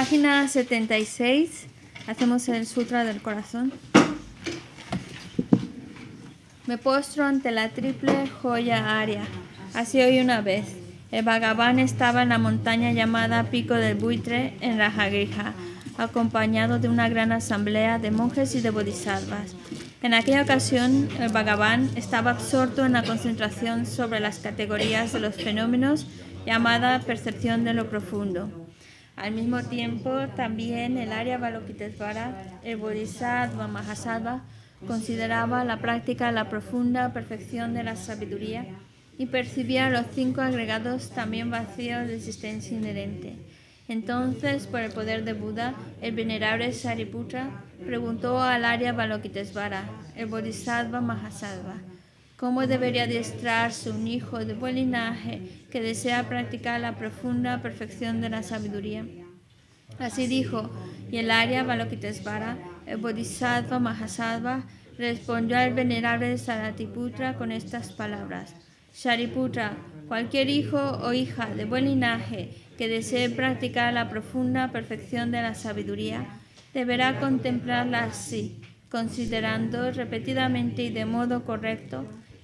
página 76 hacemos el Sutra del Corazón. Me postro ante la triple joya área. Así hoy una vez. El Bhagavan estaba en la montaña llamada Pico del Buitre en Rajagriha, acompañado de una gran asamblea de monjes y de bodhisattvas. En aquella ocasión, el Bhagavan estaba absorto en la concentración sobre las categorías de los fenómenos llamada percepción de lo profundo. Al mismo tiempo, también el área Balokitesvara, el Bodhisattva Mahasattva, consideraba la práctica la profunda perfección de la sabiduría y percibía los cinco agregados también vacíos de existencia inherente. Entonces, por el poder de Buda, el venerable Sariputra preguntó al área Balokitesvara, el Bodhisattva Mahasattva, ¿Cómo debería adiestrarse un hijo de buen linaje que desea practicar la profunda perfección de la sabiduría? Así dijo, y el Arya Balokitesvara, el Bodhisattva Mahasattva, respondió al venerable Saratiputra con estas palabras. Shariputra, cualquier hijo o hija de buen linaje que desee practicar la profunda perfección de la sabiduría, deberá contemplarla así, considerando repetidamente y de modo correcto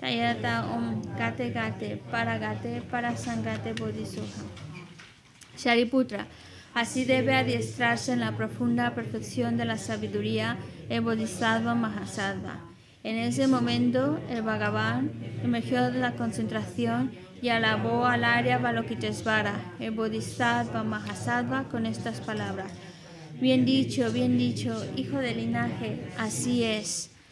Tayata Om Gate Gate Paragate Parasangate BODHISOHA Shariputra. Así debe adiestrarse en la profunda perfección de la sabiduría el Bodhisattva Mahasattva. En ese momento, el Bhagavan emergió de la concentración y alabó al área Balokitesvara, el Bodhisattva Mahasattva, con estas palabras. Bien dicho, bien dicho, hijo del linaje, así es.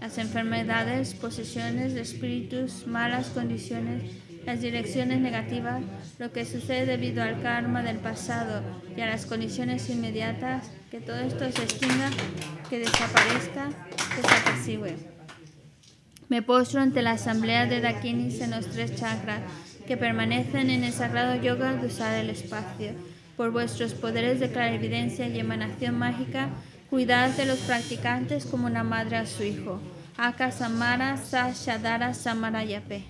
las enfermedades, posesiones de espíritus, malas condiciones, las direcciones negativas, lo que sucede debido al karma del pasado y a las condiciones inmediatas, que todo esto se extinga, que desaparezca, que se apacigüe. Me postro ante la asamblea de Dakinis en los tres chakras que permanecen en el sagrado yoga de usar el espacio. Por vuestros poderes de clarividencia y emanación mágica, Cuidad de los practicantes como una madre a su hijo. Aka Samara Sa Samara Yape.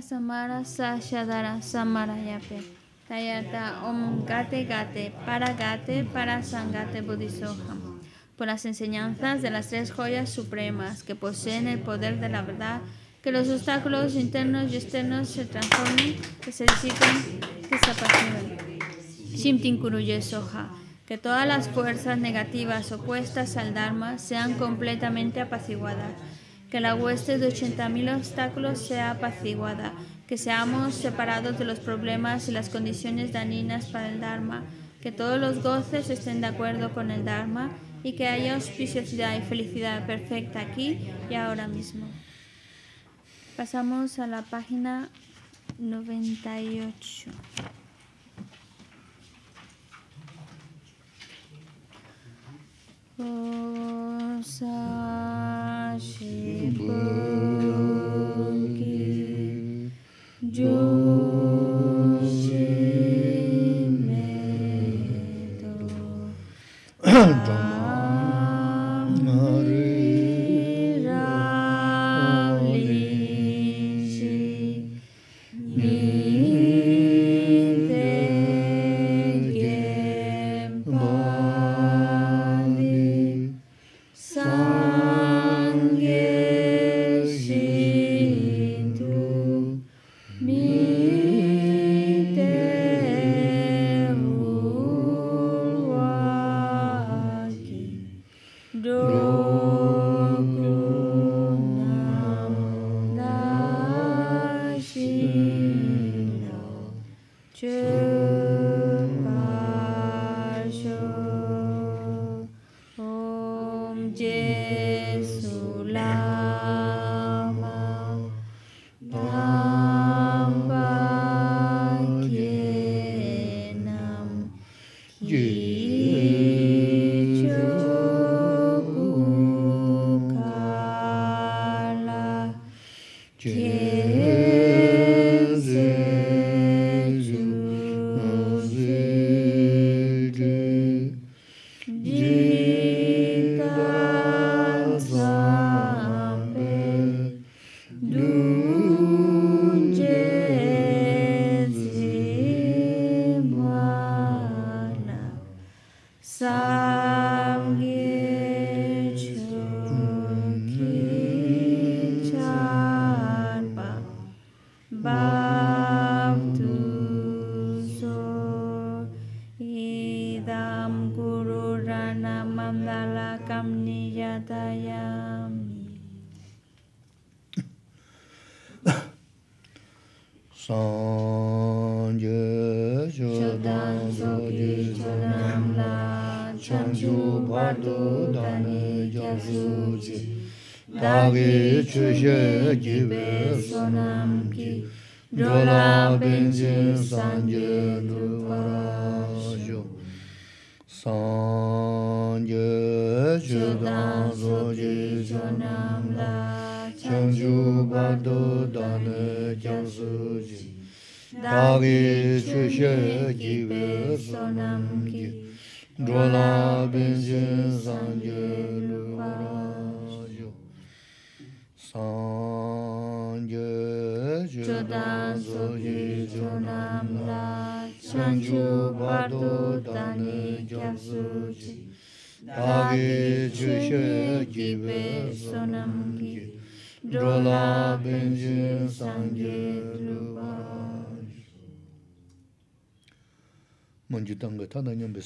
Samara Samara Samara Tayata Om Gate Gate Para Para Sangate Por las enseñanzas de las tres joyas supremas que poseen el poder de la verdad, que los obstáculos internos y externos se transformen, que se disipen, que se apaciguen. Shimtin Soha. Que todas las fuerzas negativas opuestas al Dharma sean completamente apaciguadas que la hueste de 80.000 obstáculos sea apaciguada, que seamos separados de los problemas y las condiciones dañinas para el Dharma, que todos los goces estén de acuerdo con el Dharma y que haya auspiciosidad y felicidad perfecta aquí y ahora mismo. Pasamos a la página 98. Joe.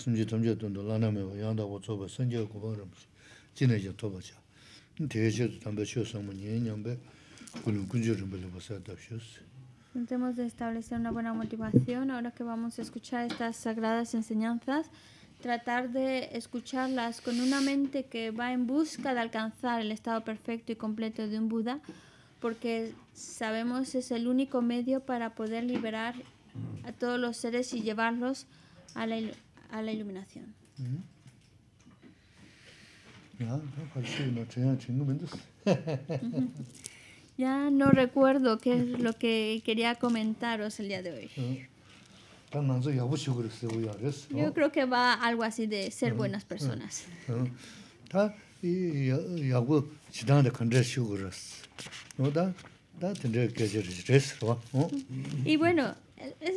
intentemos de establecer una buena motivación ahora que vamos a escuchar estas sagradas enseñanzas, tratar de escucharlas con una mente que va en busca de alcanzar el estado perfecto y completo de un Buda, porque sabemos es el único medio para poder liberar a todos los seres y llevarlos a la ilusión a la iluminación. Ya no recuerdo qué es lo que quería comentaros el día de hoy. Yo oh. creo que va algo así de ser buenas personas. Y bueno, es,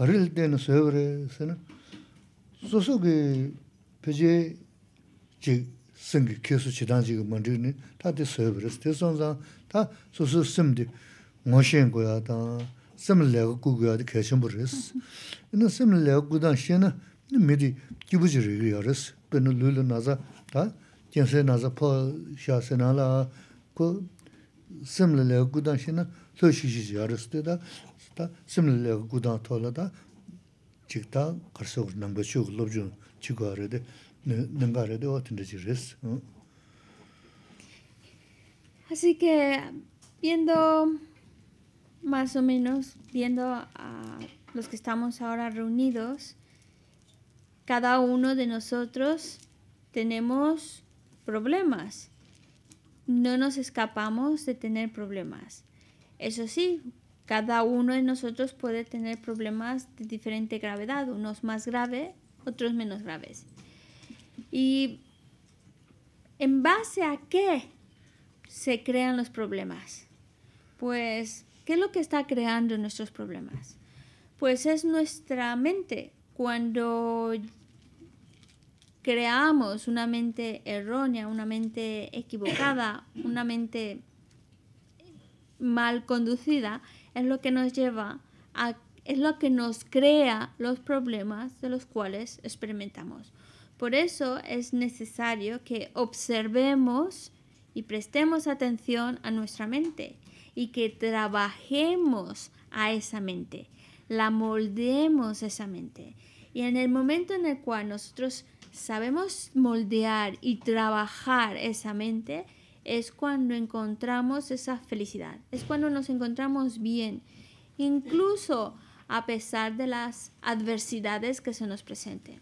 가릴 때는 서브르스는 소소게 베제 제 생기 교수 지단 지금 만드는 다들 서브르스 대선자 다 소소스음디 모신 거야다 스멀레고 구고야도 계신 버스 이나 스멀레고 구단 신나 미디 기부지를 요르스 베누르르 나자 다 견세 나자 포 샤세나라 simlele gudan shina lo shishi yaristu da simlele gudan tola da chikta karsa kur nanga shuk lobchun chigo arade nanga arade o tinda hmm. Así que viendo más o menos viendo a los que estamos ahora reunidos cada uno de nosotros tenemos problemas no nos escapamos de tener problemas. Eso sí, cada uno de nosotros puede tener problemas de diferente gravedad, unos más graves, otros menos graves. ¿Y en base a qué se crean los problemas? Pues, ¿qué es lo que está creando nuestros problemas? Pues es nuestra mente. Cuando creamos una mente errónea, una mente equivocada, una mente mal conducida, es lo que nos lleva a es lo que nos crea los problemas de los cuales experimentamos. Por eso es necesario que observemos y prestemos atención a nuestra mente y que trabajemos a esa mente, la moldeemos esa mente. Y en el momento en el cual nosotros sabemos moldear y trabajar esa mente, es cuando encontramos esa felicidad, es cuando nos encontramos bien, incluso a pesar de las adversidades que se nos presenten.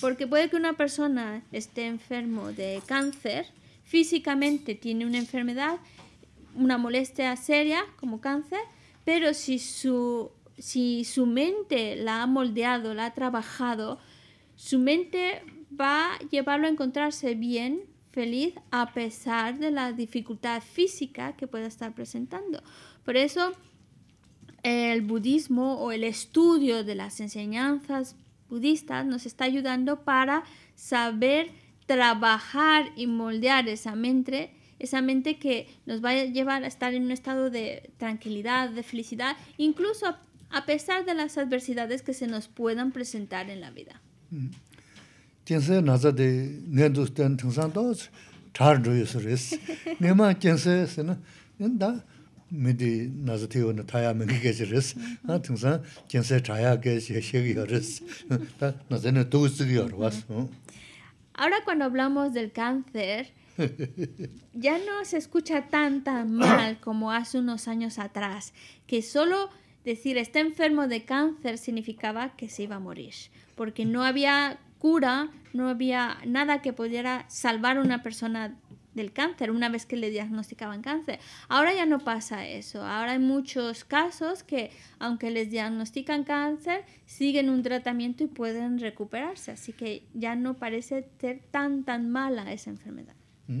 Porque puede que una persona esté enfermo de cáncer, físicamente tiene una enfermedad, una molestia seria como cáncer, pero si su, si su mente la ha moldeado, la ha trabajado, su mente va a llevarlo a encontrarse bien, feliz, a pesar de la dificultad física que pueda estar presentando. Por eso, el budismo o el estudio de las enseñanzas budistas nos está ayudando para saber trabajar y moldear esa mente, esa mente que nos va a llevar a estar en un estado de tranquilidad, de felicidad, incluso a pesar de las adversidades que se nos puedan presentar en la vida. Mm. Ahora cuando hablamos del cáncer, ya no se escucha tan tan mal como hace unos años atrás, que solo decir está enfermo de cáncer significaba que se iba a morir, porque no había cura, no había nada que pudiera salvar a una persona del cáncer una vez que le diagnosticaban cáncer. Ahora ya no pasa eso. Ahora hay muchos casos que aunque les diagnostican cáncer, siguen un tratamiento y pueden recuperarse. Así que ya no parece ser tan tan mala esa enfermedad. Mm.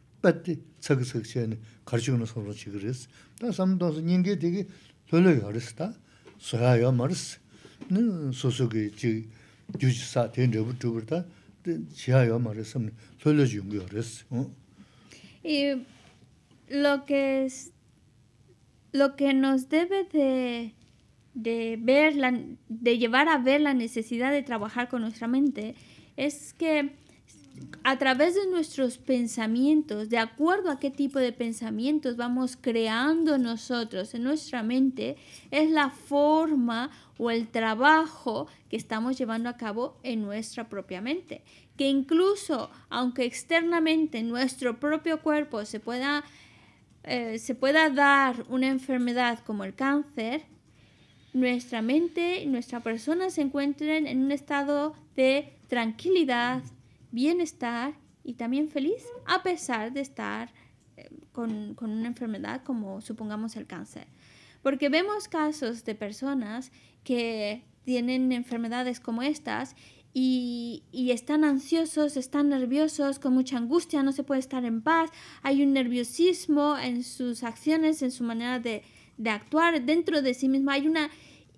lo que es lo que nos debe de de de llevar a ver la necesidad de trabajar con nuestra mente es que a través de nuestros pensamientos, de acuerdo a qué tipo de pensamientos vamos creando nosotros en nuestra mente, es la forma o el trabajo que estamos llevando a cabo en nuestra propia mente. Que incluso, aunque externamente nuestro propio cuerpo se pueda, eh, se pueda dar una enfermedad como el cáncer, nuestra mente, y nuestra persona se encuentren en un estado de tranquilidad, bienestar y también feliz a pesar de estar eh, con, una enfermedad como supongamos el cáncer. Porque vemos casos de personas que tienen enfermedades como estas y, están ansiosos, están nerviosos, con mucha angustia, no se puede estar en paz, hay un nerviosismo en sus acciones, en su manera de, actuar dentro de sí misma, hay una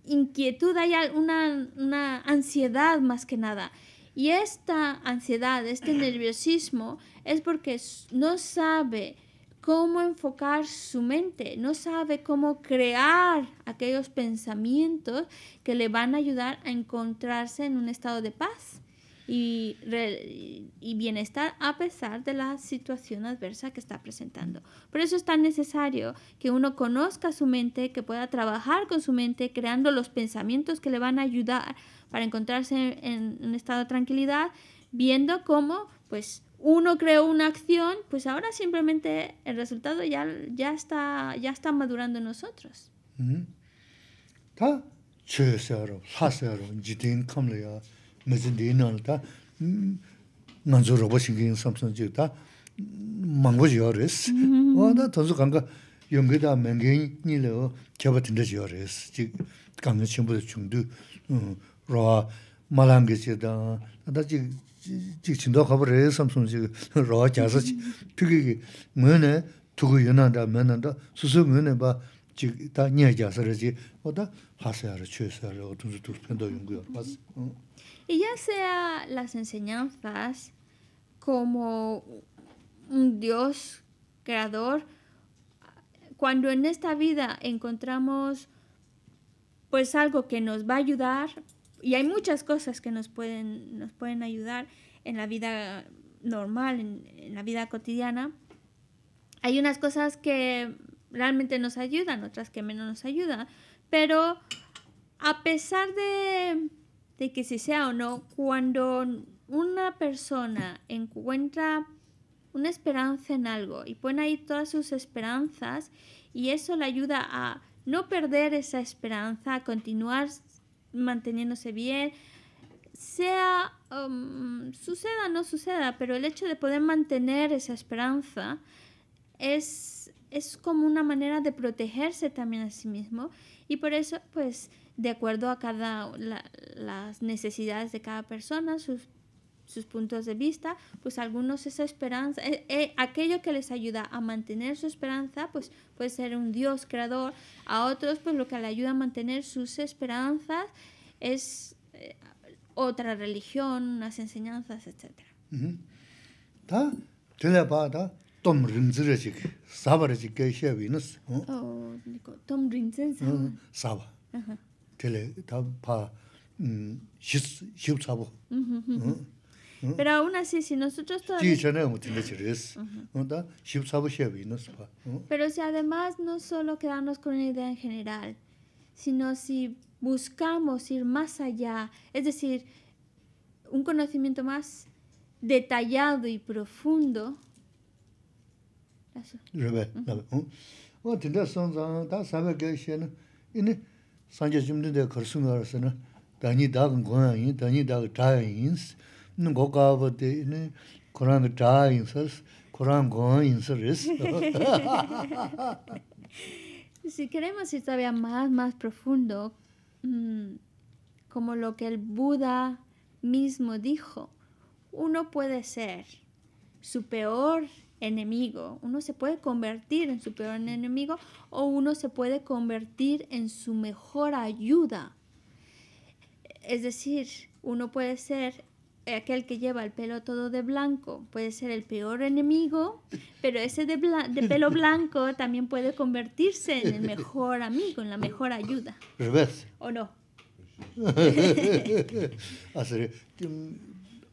inquietud, hay una, una ansiedad más que nada. Y esta ansiedad, este nerviosismo es porque no sabe cómo enfocar su mente, no sabe cómo crear aquellos pensamientos que le van a ayudar a encontrarse en un estado de paz y, bienestar a pesar de la situación adversa que está presentando. Por eso es tan necesario que uno conozca su mente, que pueda trabajar con su mente, creando los pensamientos que le van a ayudar para encontrarse en, un estado de tranquilidad, viendo cómo, pues, uno creó una acción, pues ahora simplemente el resultado ya, ya, está, ya está madurando en nosotros. mezen deyi nal da nanzu roba shingi yin samsan chiyo da mangbo ziyo res. Wada tanzu kanga yungi da mengi yin le o kyaba tinda ziyo res. Chi kanga chenpo mm, da chungdu roa malangi chiyo da. Wada chi chindo khabar Y ya sea las enseñanzas como un Dios creador, cuando en esta vida encontramos pues algo que nos va a ayudar, y hay muchas cosas que nos pueden, nos pueden ayudar en la vida normal, en la vida cotidiana, hay unas cosas que realmente nos ayudan, otras que menos nos ayudan, pero a pesar de de que si sea o no, cuando una persona encuentra una esperanza en algo y pone ahí todas sus esperanzas y eso le ayuda a no perder esa esperanza, a continuar manteniéndose bien, sea, um, suceda o no suceda, pero el hecho de poder mantener esa esperanza es es como una manera de protegerse también a sí mismo y por eso pues de acuerdo a cada las necesidades de cada persona sus, puntos de vista pues algunos esa esperanza eh, eh, aquello que les ayuda a mantener su esperanza pues puede ser un dios creador a otros pues lo que le ayuda a mantener sus esperanzas es eh, otra religión unas enseñanzas etcétera la Tom rīngzī rā chīk, sāba rā chīk kēshē bī nā sī. tōm rīngzī sāba? Pero aún así, si nosotros todavía... Sí, muchas Pero si además no solo quedarnos con una idea en general, sino si buscamos ir más allá, es decir, un conocimiento más detallado y profundo, si queremos ir todavía más, más profundo, mm, como lo que el Buda mismo dijo, uno puede ser su peor enemigo. Uno se puede convertir en su peor enemigo o uno se puede convertir en su mejor ayuda. Es decir, uno puede ser aquel que lleva el pelo todo de blanco, puede ser el peor enemigo, pero ese de, de pelo blanco también puede convertirse en el mejor amigo, en la mejor ayuda. ¿O no?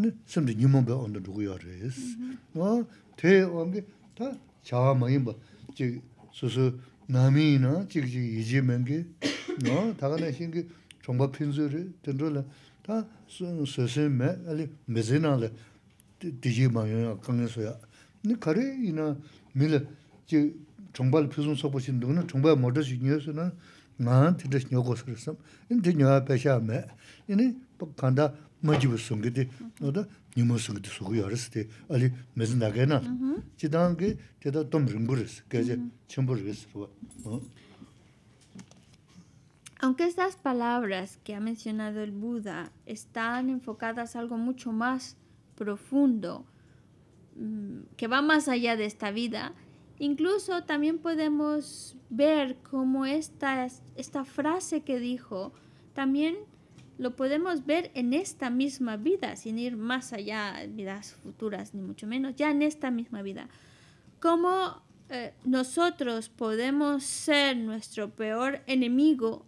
ini semde nyumon be onda duguyo res. No, te omge, ta chawa mayin ba, chik susu nami ina, chik chik iji mengi, no, taga na xingi chomba pinzu re, tendro la, ta susu me, ali mezi na le, diji mayon ya, kange soya. 이니 kare na, Aunque estas palabras que ha mencionado el Buda están enfocadas a algo mucho más profundo, mm, que va más allá de esta vida, incluso también podemos ver cómo esta, esta frase que dijo también lo podemos ver en esta misma vida, sin ir más allá, de vidas futuras, ni mucho menos, ya en esta misma vida. Cómo eh, nosotros podemos ser nuestro peor enemigo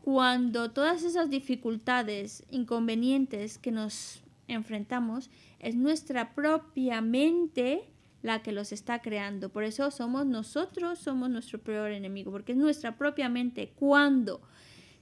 cuando todas esas dificultades, inconvenientes que nos enfrentamos, es nuestra propia mente la que los está creando. Por eso somos nosotros, somos nuestro peor enemigo, porque es nuestra propia mente cuando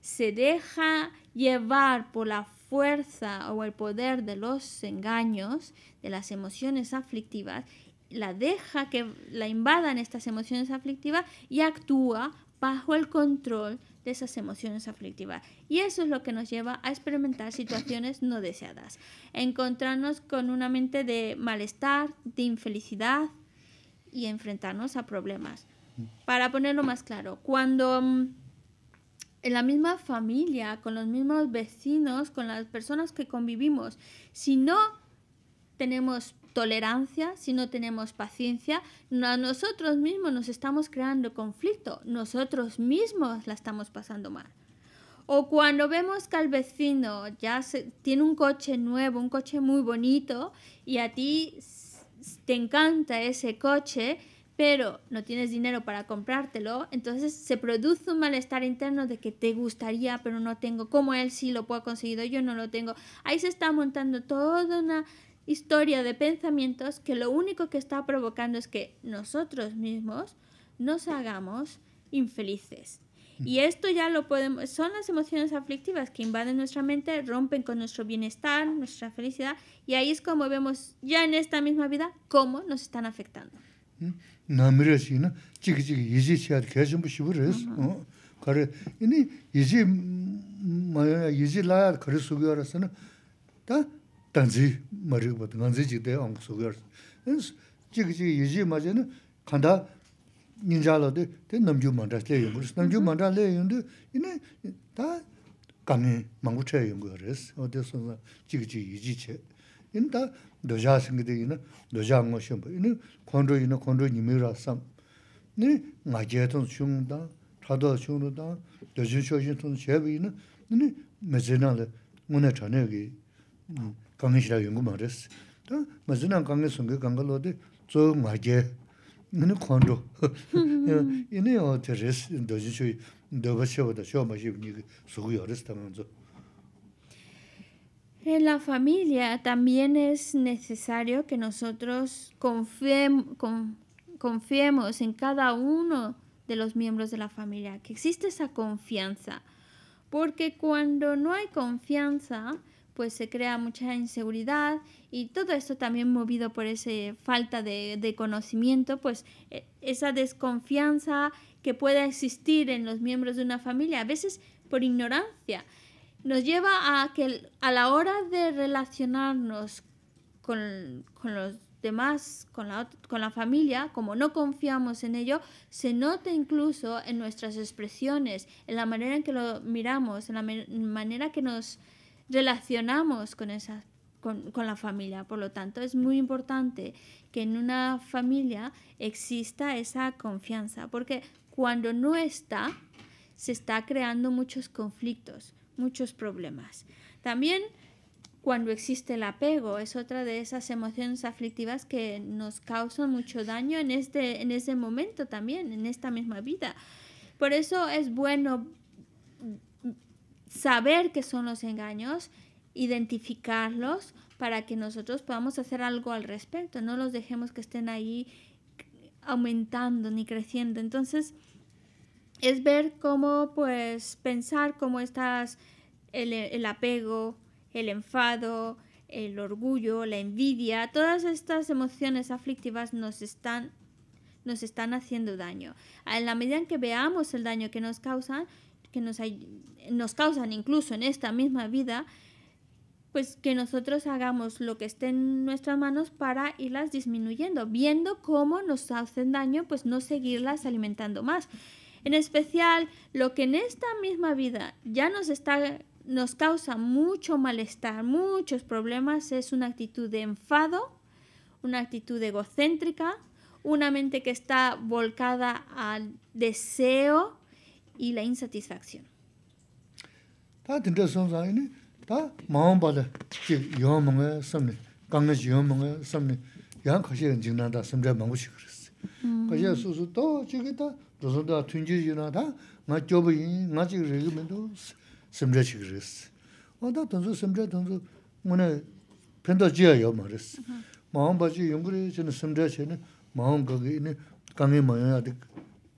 se deja llevar por la fuerza o el poder de los engaños, de las emociones aflictivas, la deja que la invadan estas emociones aflictivas y actúa bajo el control de esas emociones aflictivas. Y eso es lo que nos lleva a experimentar situaciones no deseadas, encontrarnos con una mente de malestar, de infelicidad y enfrentarnos a problemas. Para ponerlo más claro, cuando mm, en la misma familia, con los mismos vecinos, con las personas que convivimos. Si no tenemos tolerancia, si no tenemos paciencia, nosotros mismos nos estamos creando conflicto, nosotros mismos la estamos pasando mal. O cuando vemos que el vecino ya tiene un coche nuevo, un coche muy bonito, y a ti te encanta ese coche, pero no tienes dinero para comprártelo, entonces se produce un malestar interno de que te gustaría, pero no tengo, como él sí lo puedo conseguir, yo no lo tengo. Ahí se está montando toda una historia de pensamientos que lo único que está provocando es que nosotros mismos nos hagamos infelices. Mm. Y esto ya lo podemos, son las emociones aflictivas que invaden nuestra mente, rompen con nuestro bienestar, nuestra felicidad, y ahí es como vemos ya en esta misma vida cómo nos están afectando. namirasi ina chigi chigi izi chiyad kyechimbu shiburis. Kari ini izi maya, izi layad kari sugiyarasi ina ta danzi marigabad, danzi chigdaya anka sugiyarasi. Ins chigi chigi izi maja ina kanda ninjalaade ten namgyu mandra layayimburis. Namgyu mandra layayimdi ina ta kami mangu chayayimgu izi yin da doja singde yin doja ngo shenpo, yin kondro yin kondro nimi ra sam. Ni nga je tong shung da, tado shung ro da, 마제 니 shing tong shebi yin, yin me zina En la familia también es necesario que nosotros confiemos en cada uno de los miembros de la familia, que existe esa confianza. Porque cuando no hay confianza, pues se crea mucha inseguridad y todo esto también movido por esa falta de, de, conocimiento, pues e-, esa desconfianza que pueda existir en los miembros de una familia, a veces por ignorancia nos lleva a que a la hora de relacionarnos con, los demás, con la, con la familia, como no confiamos en ello, se nota incluso en nuestras expresiones, en la manera en que lo miramos, en la manera que nos relacionamos con, esa, con la familia. Por lo tanto, es muy importante que en una familia exista esa confianza, porque cuando no está, se está creando muchos conflictos muchos problemas. También cuando existe el apego, es otra de esas emociones aflictivas que nos causan mucho daño en este, en ese momento también, en esta misma vida. Por eso es bueno saber qué son los engaños, identificarlos para que nosotros podamos hacer algo al respecto, no los dejemos que estén ahí aumentando ni creciendo. Entonces, es ver cómo, pues, pensar cómo estás el, apego, el enfado, el orgullo, la envidia, todas estas emociones aflictivas nos están, nos están haciendo daño. En la medida en que veamos el daño que nos causan, que nos, nos causan incluso en esta misma vida, pues que nosotros hagamos lo que esté en nuestras manos para irlas disminuyendo, viendo cómo nos hacen daño, pues no seguirlas alimentando más. En especial, lo que en esta misma vida ya nos está nos causa mucho malestar, muchos problemas, es una actitud de enfado, una actitud egocéntrica, una mente que está volcada al deseo y la insatisfacción. dāsāndā tūñjī yunā tā ngā chōba yīn, ngā chīk rīgī mīndō simrē chīk rīs. Wā tā tānsu simrē tānsu mūne pēntā jīyā yaw mā rīs. Māhāṁ bācī yungu rī chīni simrē chīni māhāṁ kāgī yīni kāngī māyā yā tī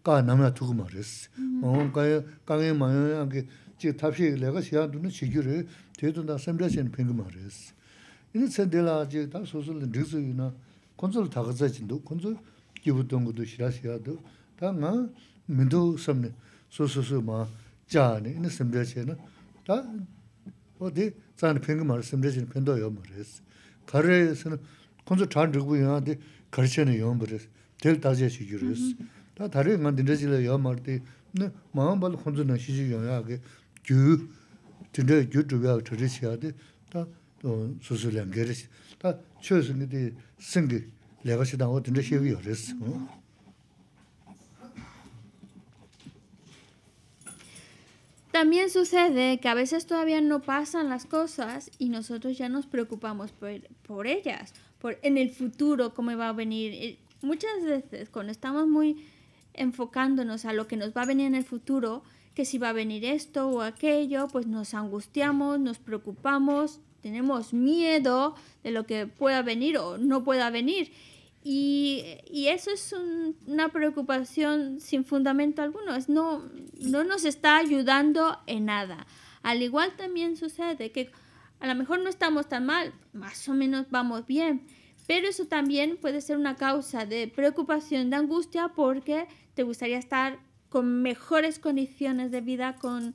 kā nāmyā tūgu mā rīs. Māhāṁ kāngī māyā yā kī chī tāpshī yī lēgā shiyā tūni chī kī mā Tā ngā mīndū samni sū sū sū mā jāni inā samdhā chē na, tā o dī tsāni pīngi mā rā samdhā chē na pīndō yō mā rā sī. Kā rā yā sī na, kōnsu tāni rīgbū yā dī kar chē na yō mā rā sī, tēl tā chē chī yō También sucede que a veces todavía no pasan las cosas y nosotros ya nos preocupamos por, ellas, por en el futuro cómo va a venir. muchas veces cuando estamos muy enfocándonos a lo que nos va a venir en el futuro, que si va a venir esto o aquello, pues nos angustiamos, nos preocupamos, tenemos miedo de lo que pueda venir o no pueda venir. Y, y eso es una preocupación sin fundamento alguno, es no, no nos está ayudando en nada. Al igual también sucede que a lo mejor no estamos tan mal, más o menos vamos bien, pero eso también puede ser una causa de preocupación, de angustia, porque te gustaría estar con mejores condiciones de vida, con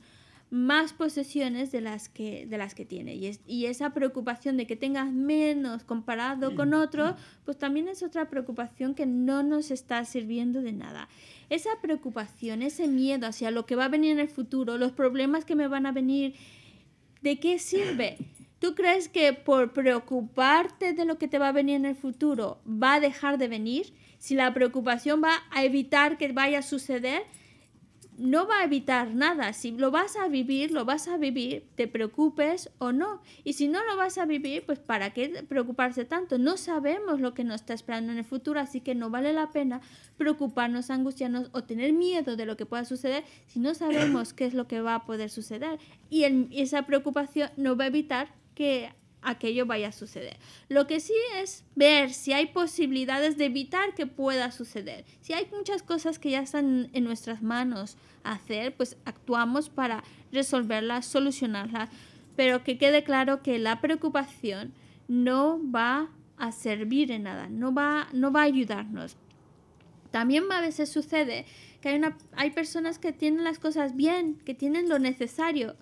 más posesiones de las que, de las que tiene. Y, y esa preocupación de que tengas menos comparado con mm. otros, pues también es otra preocupación que no nos está sirviendo de nada. Esa preocupación, ese miedo hacia lo que va a venir en el futuro, los problemas que me van a venir, ¿de qué sirve? ¿Tú crees que por preocuparte de lo que te va a venir en el futuro va a dejar de venir? Si la preocupación va a evitar que vaya a suceder, no va a evitar nada. Si lo vas a vivir, lo vas a vivir, te preocupes o no. Y si no lo vas a vivir, pues ¿para qué preocuparse tanto? No sabemos lo que nos está esperando en el futuro, así que no vale la pena preocuparnos, angustiarnos o tener miedo de lo que pueda suceder si no sabemos qué es lo que va a poder suceder. Y, esa preocupación no va a evitar que aquello vaya a suceder. Lo que sí es ver si hay posibilidades de evitar que pueda suceder. Si hay muchas cosas que ya están en nuestras manos hacer, pues actuamos para resolverlas, solucionarlas, pero que quede claro que la preocupación no va a servir en nada, no va, no va a ayudarnos. También a veces sucede que hay, una, hay personas que tienen las cosas bien, que tienen lo necesario,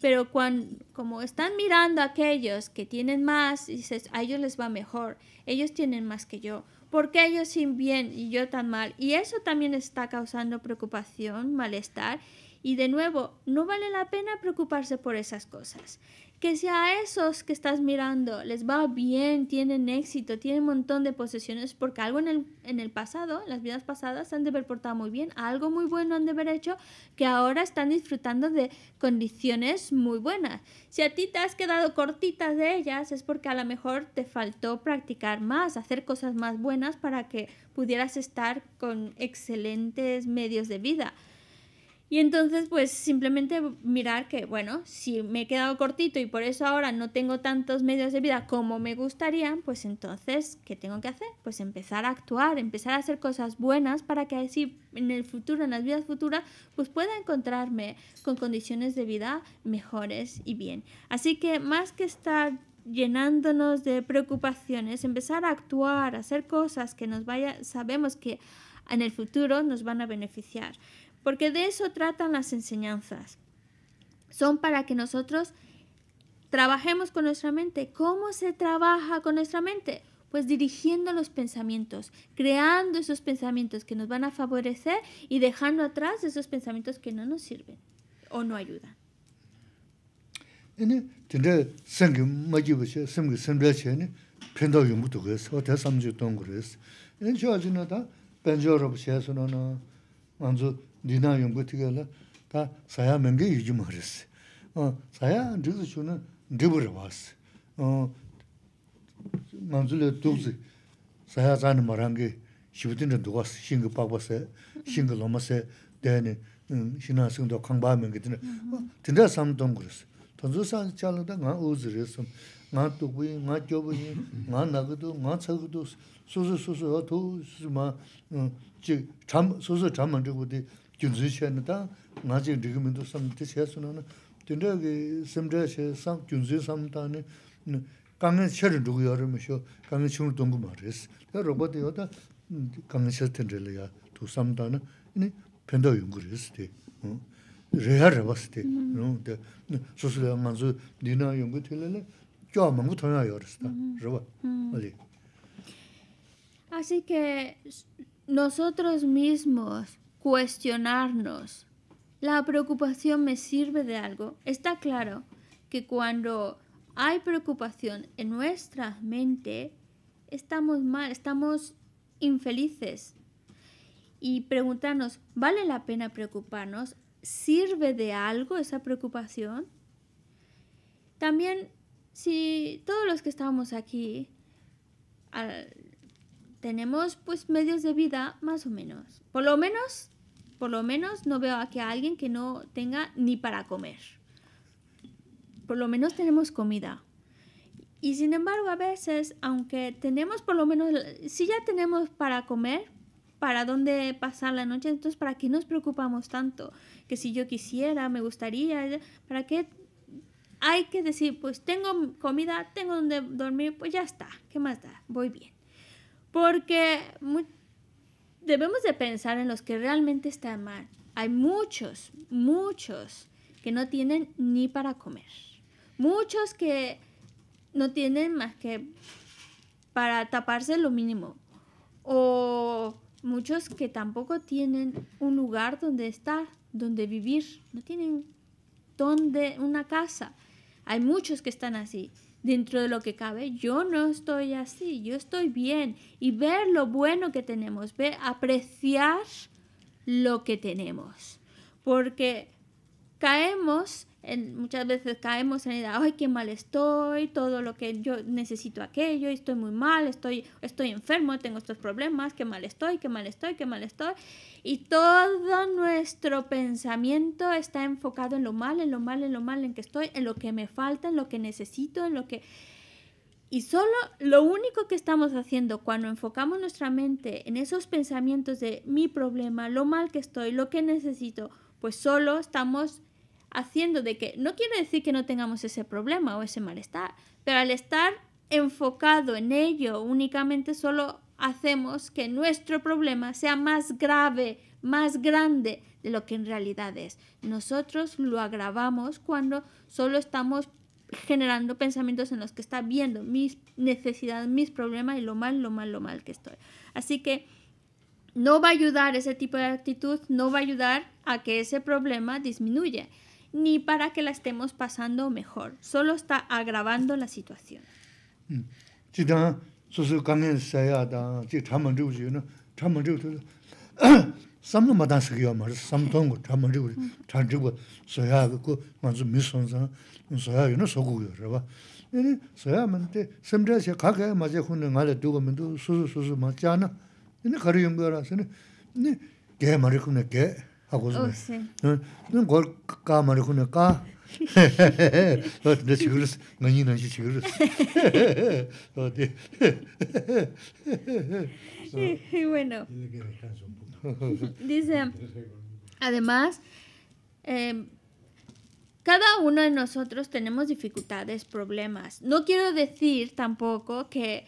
pero cuando, como están mirando a aquellos que tienen más, dices, a ellos les va mejor, ellos tienen más que yo. ¿Por qué ellos sin bien y yo tan mal? Y eso también está causando preocupación, malestar. Y de nuevo, no vale la pena preocuparse por esas cosas que si a esos que estás mirando les va bien, tienen éxito, tienen un montón de posesiones, porque algo en el, pasado, en las vidas pasadas, han de haber portado muy bien, algo muy bueno han de haber hecho, que ahora están disfrutando de condiciones muy buenas. Si a ti te has quedado cortitas de ellas, es porque a lo mejor te faltó practicar más, hacer cosas más buenas para que pudieras estar con excelentes medios de vida. Y entonces, pues simplemente mirar que, bueno, si me he quedado cortito y por eso ahora no tengo tantos medios de vida como me gustarían, pues entonces, ¿qué tengo que hacer? Pues empezar a actuar, empezar a hacer cosas buenas para que así en el futuro, en las vidas futuras, pues pueda encontrarme con condiciones de vida mejores y bien. Así que más que estar llenándonos de preocupaciones, empezar a actuar, a hacer cosas que nos vaya, sabemos que en el futuro nos van a beneficiar porque de eso tratan las enseñanzas. Son para que nosotros trabajemos con nuestra mente. ¿Cómo se trabaja con nuestra mente? Pues dirigiendo los pensamientos, creando esos pensamientos que nos van a favorecer y dejando atrás esos pensamientos que no nos sirven o no ayudan. dīnā 연구티가라 다 la, tā 어 사야 yuji mārīsi. Sāyā dhīgzi shūna dhību rāwāsi. Mānsulia dhūgzi sāyā zāni mārāngi shibitinti dhūgāsi, shīngi pāqbāsi, shīngi lōmasi, dēni shīnā sīngi dhō kāngbā mēngi tīna. Tīndā sāma dhōngu rāsi. Tānsu sāni chāla dā ngā ūzi rāsi. Ngā 참만 yī, ngā ngā nāgadu, ngā yun se chana na je digumento samte se sunana tin de sem de se samyun se samta ne kanes chedu gyo re msho kanes chun tungu mare s robotewa ta ya tu samta na ne pendo yong ge s te re ha re dina nosotros mismos cuestionarnos. La preocupación me sirve de algo. Está claro que cuando hay preocupación en nuestra mente, estamos mal, estamos infelices. Y preguntarnos, ¿vale la pena preocuparnos? ¿Sirve de algo esa preocupación? También, si todos los que estamos aquí tenemos pues medios de vida más o menos. Por lo menos, por lo menos no veo aquí a alguien que no tenga ni para comer. Por lo menos tenemos comida. Y sin embargo, a veces, aunque tenemos por lo menos, si ya tenemos para comer, para dónde pasar la noche, entonces, ¿para qué nos preocupamos tanto? Que si yo quisiera, me gustaría, eh, ¿para qué hay que decir, pues tengo comida, tengo donde dormir, pues ya está, ¿qué más da? Voy bien. Porque debemos de pensar en los que realmente están mal. Hay muchos, muchos que no tienen ni para comer. Muchos que no tienen más que para taparse lo mínimo. O muchos que tampoco tienen un lugar donde estar, donde vivir. No tienen donde una casa. Hay muchos que están así dentro de lo que cabe, yo no estoy así, yo estoy bien. Y ver lo bueno que tenemos, ver, apreciar lo que tenemos. Porque caemos muchas veces caemos en la idea, ay, qué mal estoy, todo lo que yo necesito aquello, estoy muy mal, estoy, estoy enfermo, tengo estos problemas, qué mal estoy, qué mal estoy, qué mal estoy. Y todo nuestro pensamiento está enfocado en lo mal, en lo mal, en lo mal en que estoy, en lo que me falta, en lo que necesito, en lo que... Y solo lo único que estamos haciendo cuando enfocamos nuestra mente en esos pensamientos de mi problema, lo mal que estoy, lo que necesito, pues solo estamos haciendo de que no quiere decir que no tengamos ese problema o ese malestar, pero al estar enfocado en ello únicamente solo hacemos que nuestro problema sea más grave, más grande de lo que en realidad es. Nosotros lo agravamos cuando solo estamos generando pensamientos en los que está viendo mis necesidades, mis problemas y lo mal, lo mal, lo mal que estoy. Así que no va a ayudar ese tipo de actitud, no va a ayudar a que ese problema disminuya ni para que la estemos pasando mejor. Solo está agravando la situación. Oh, ¿No? Y bueno, dice, además, em, cada uno de nosotros tenemos dificultades, problemas. No quiero decir tampoco que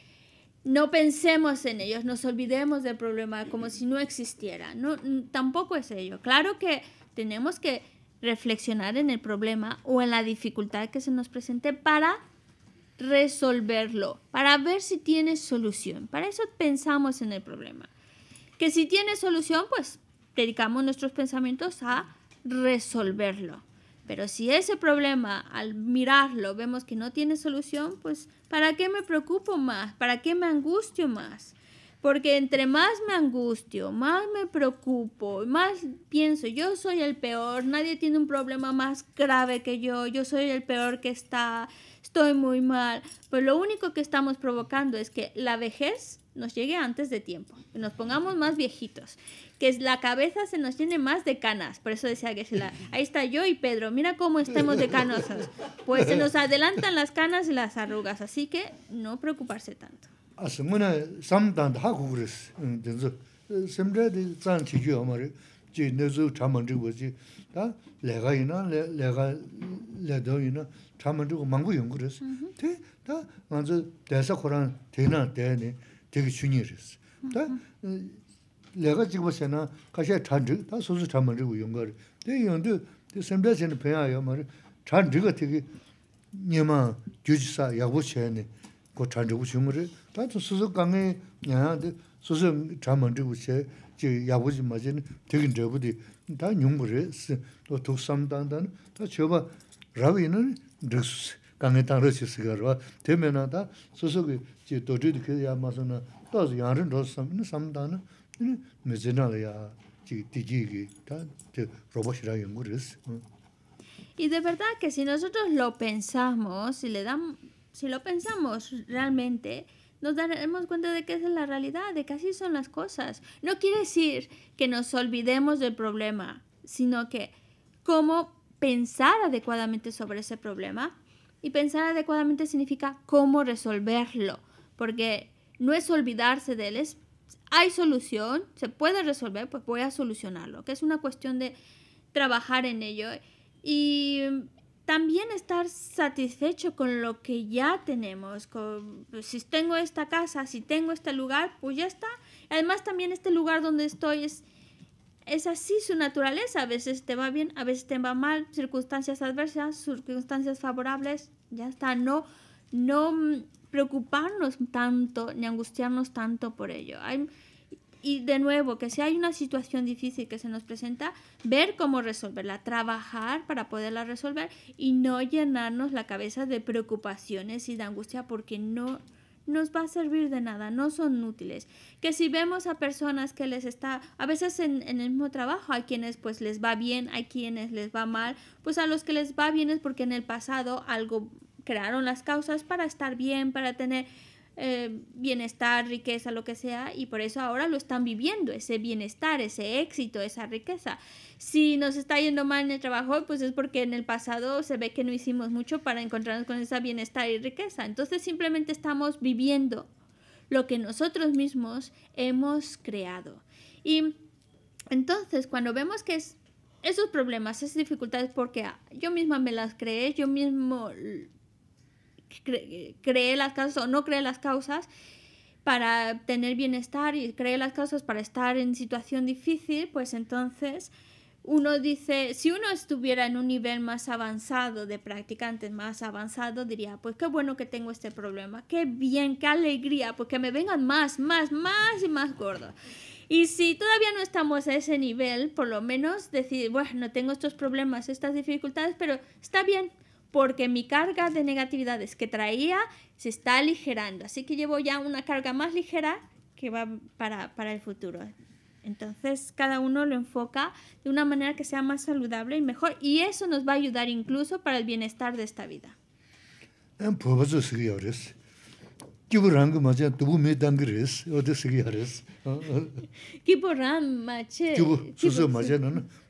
no pensemos en ellos, nos olvidemos del problema como si no existiera. No, tampoco es ello. Claro que tenemos que reflexionar en el problema o en la dificultad que se nos presente para resolverlo, para ver si tiene solución. Para eso pensamos en el problema. Que si tiene solución, pues dedicamos nuestros pensamientos a resolverlo. Pero si ese problema, al mirarlo, vemos que no tiene solución, pues ¿para qué me preocupo más? ¿Para qué me angustio más? Porque entre más me angustio, más me preocupo, más pienso, yo soy el peor, nadie tiene un problema más grave que yo, yo soy el peor que está, estoy muy mal. Pues lo único que estamos provocando es que la vejez nos llegue antes de tiempo, que nos pongamos más viejitos, que la cabeza se nos llene más de canas. Por eso decía que la... Ahí está yo y Pedro, mira cómo estamos de canosos. Pues se nos adelantan las canas y las arrugas, así que no preocuparse tanto. 다 내가 이나 내가 내도 이나 참아주고 망고 연구를 돼다 먼저 대사 코란 되나 되네 되게 중요해요. 다 내가 지금 보세요. 가셔 잔주 다 소소 참아주고 연구를 돼 연구 그 샘플에서 배워요. 뭐 잔주가 되게 니마 교지사 야보체네 고 잔주고 중요를 다 소소 강에 야 소소 참아주고 제 야보지 맞은 되게 저부디 Y de verdad que si nosotros lo pensamos, si le si lo pensamos realmente, nos daremos cuenta de que esa es la realidad, de que así son las cosas. No quiere decir que nos olvidemos del problema, sino que cómo pensar adecuadamente sobre ese problema. Y pensar adecuadamente significa cómo resolverlo, porque no es olvidarse de él, es hay solución, se puede resolver, pues voy a solucionarlo, que es una cuestión de trabajar en ello. Y también estar satisfecho con lo que ya tenemos. Pues, si tengo esta casa, si tengo este lugar, pues ya está. Además también este lugar donde estoy es, es así su naturaleza. A veces te va bien, a veces te va mal, circunstancias adversas, circunstancias favorables, ya está. No, no mm, preocuparnos tanto ni angustiarnos tanto por ello y de nuevo, que si hay una situación difícil que se nos presenta, ver cómo resolverla, trabajar para poderla resolver y no llenarnos la cabeza de preocupaciones y de angustia porque no nos va a servir de nada, no son útiles. Que si vemos a personas que les está, a veces en, el mismo trabajo, a quienes pues les va bien, a quienes les va mal, pues a los que les va bien es porque en el pasado algo crearon las causas para estar bien, para tener eh, bienestar, riqueza, lo que sea, y por eso ahora lo están viviendo, ese bienestar, ese éxito, esa riqueza. Si nos está yendo mal en el trabajo, pues es porque en el pasado se ve que no hicimos mucho para encontrarnos con esa bienestar y riqueza. Entonces simplemente estamos viviendo lo que nosotros mismos hemos creado. Y entonces cuando vemos que es esos problemas, esas dificultades, porque yo misma me las creé, yo mismo cree las causas o no cree las causas para tener bienestar y cree las causas para estar en situación difícil, pues entonces uno dice, si uno estuviera en un nivel más avanzado de practicantes más avanzado, diría, pues qué bueno que tengo este problema, qué bien, qué alegría, pues que me vengan más, más, más y más gordos. Y si todavía no estamos a ese nivel, por lo menos decir, bueno, tengo estos problemas, estas dificultades, pero está bien, porque mi carga de negatividades que traía se está aligerando. Así que llevo ya una carga más ligera que va para, para el futuro. Entonces cada uno lo enfoca de una manera que sea más saludable y mejor y eso nos va a ayudar incluso para el bienestar de esta vida. ¿Qué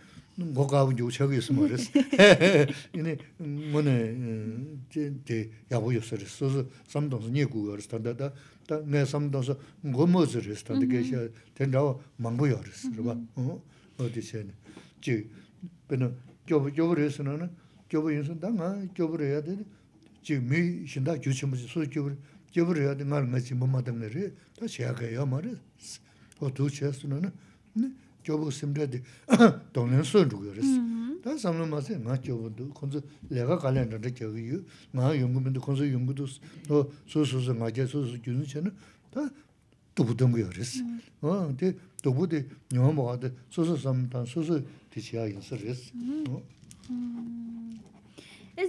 고가운 요 저기 있으면 그랬어. 이제 뭐네 제제 야보 요서를 써서 삼동서 니 구어를 스탠다다 다 내가 삼동서 고모즈를 스탠다 계셔 된다고 망부여 그랬어. 어? 어디서 지 근데 교부 교부에서는 교부 인선당아 교부를 해야 돼. 지 신다 주심을 소 교부를 교부를 해야 된다는 거지 같이 못 맞다 다 시작해요 말을. 어두 네. Es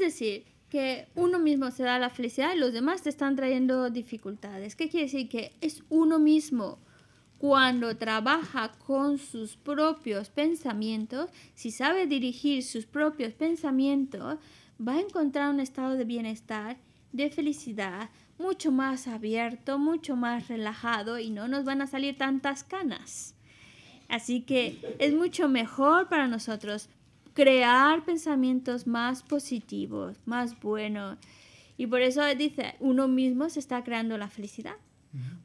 decir, que uno mismo se da la felicidad y los demás te están trayendo dificultades. ¿Qué quiere decir? Que es uno mismo cuando trabaja con sus propios pensamientos, si sabe dirigir sus propios pensamientos, va a encontrar un estado de bienestar, de felicidad, mucho más abierto, mucho más relajado y no nos van a salir tantas canas. Así que es mucho mejor para nosotros crear pensamientos más positivos, más buenos. Y por eso dice, uno mismo se está creando la felicidad.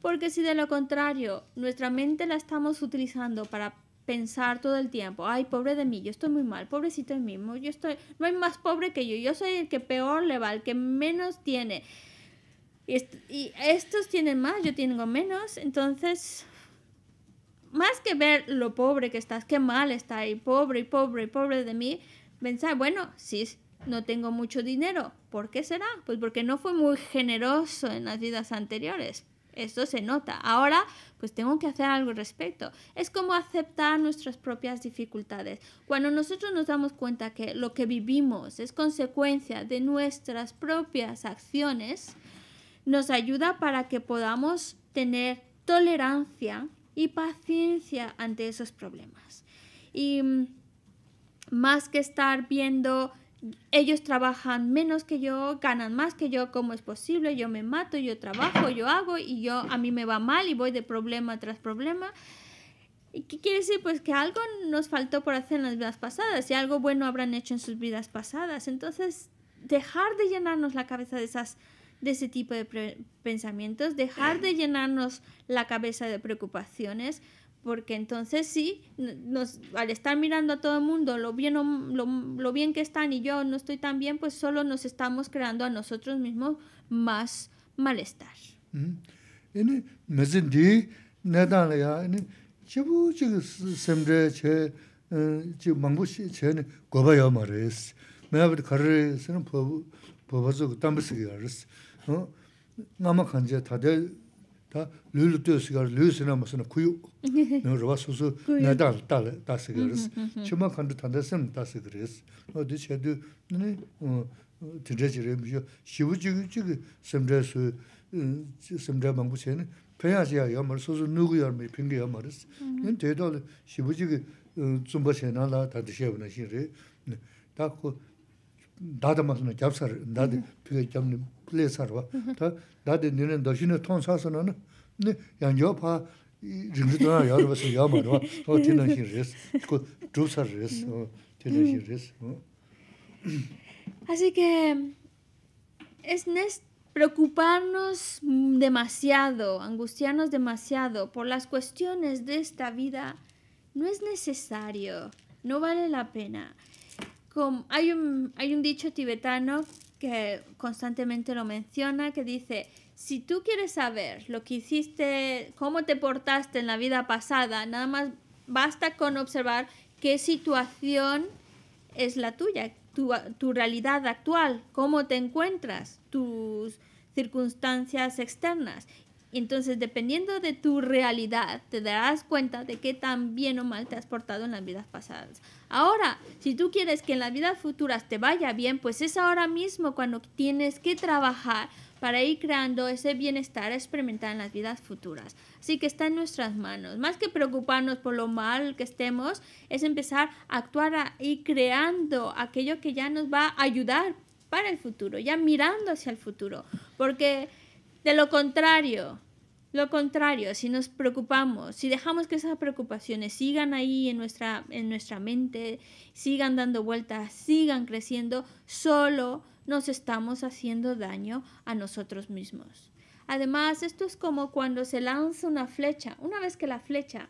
Porque si de lo contrario nuestra mente la estamos utilizando para pensar todo el tiempo, ay, pobre de mí, yo estoy muy mal, pobrecito de mí mismo, yo estoy, no hay más pobre que yo, yo soy el que peor le va, el que menos tiene. Y, estos tienen más, yo tengo menos, entonces, más que ver lo pobre que estás, qué mal está ahí, pobre y pobre y pobre de mí, pensar, bueno, si no tengo mucho dinero, ¿por qué será? Pues porque no fue muy generoso en las vidas anteriores, esto se nota. Ahora, pues tengo que hacer algo al respecto. Es como aceptar nuestras propias dificultades. Cuando nosotros nos damos cuenta que lo que vivimos es consecuencia de nuestras propias acciones, nos ayuda para que podamos tener tolerancia y paciencia ante esos problemas. Y mm, más que estar viendo ellos trabajan menos que yo, ganan más que yo, ¿cómo es posible? Yo me mato, yo trabajo, yo hago y yo a mí me va mal y voy de problema tras problema. ¿Y qué quiere decir? Pues que algo nos faltó por hacer en las vidas pasadas y algo bueno habrán hecho en sus vidas pasadas. Entonces, dejar de llenarnos la cabeza de esas de ese tipo de pensamientos, dejar de llenarnos la cabeza de preocupaciones, porque entonces sí, nos, al estar mirando a todo el mundo lo bien, lo, lo bien que están y yo no estoy tan bien, pues solo nos estamos creando a nosotros mismos más malestar. 다 lūy lūy tūyo 구유 lūy sīnā ma 치마 kuyuk, nirwa sūsū nidang 네 sikiris, chīmā khantū tānday sīnā tā sikiris. Nā di chay tu nini tīnday chiray mihiyo, shibu chīgī chīgī sīmdraya sūy, sīmdraya ma ngu sīnā, penyā sīyā ya le sarwa. Ta dade nire dakshina ton sasana na, ne yanyo pa rinri dana yarwa si yamarwa, o tina xin res, ko drusa res, o tina xin res. Así que es preocuparnos demasiado, angustiarnos demasiado por las cuestiones de esta vida no es necesario, no vale la pena. Como hay, un, hay un dicho tibetano que constantemente lo menciona, que dice, si tú quieres saber lo que hiciste, cómo te portaste en la vida pasada, nada más basta con observar qué situación es la tuya, tu, realidad actual, cómo te encuentras, tus circunstancias externas. Entonces, dependiendo de tu realidad, te darás cuenta de qué tan bien o mal te has portado en las vidas pasadas. Ahora, si tú quieres que en las vidas futuras te vaya bien, pues es ahora mismo cuando tienes que trabajar para ir creando ese bienestar experimentar en las vidas futuras. Así que está en nuestras manos. Más que preocuparnos por lo mal que estemos, es empezar a actuar y creando aquello que ya nos va a ayudar para el futuro, ya mirando hacia el futuro. Porque de lo contrario, lo contrario, si nos preocupamos, si dejamos que esas preocupaciones sigan ahí en nuestra, en nuestra mente, sigan dando vueltas, sigan creciendo, solo nos estamos haciendo daño a nosotros mismos. Además, esto es como cuando se lanza una flecha. Una vez que la flecha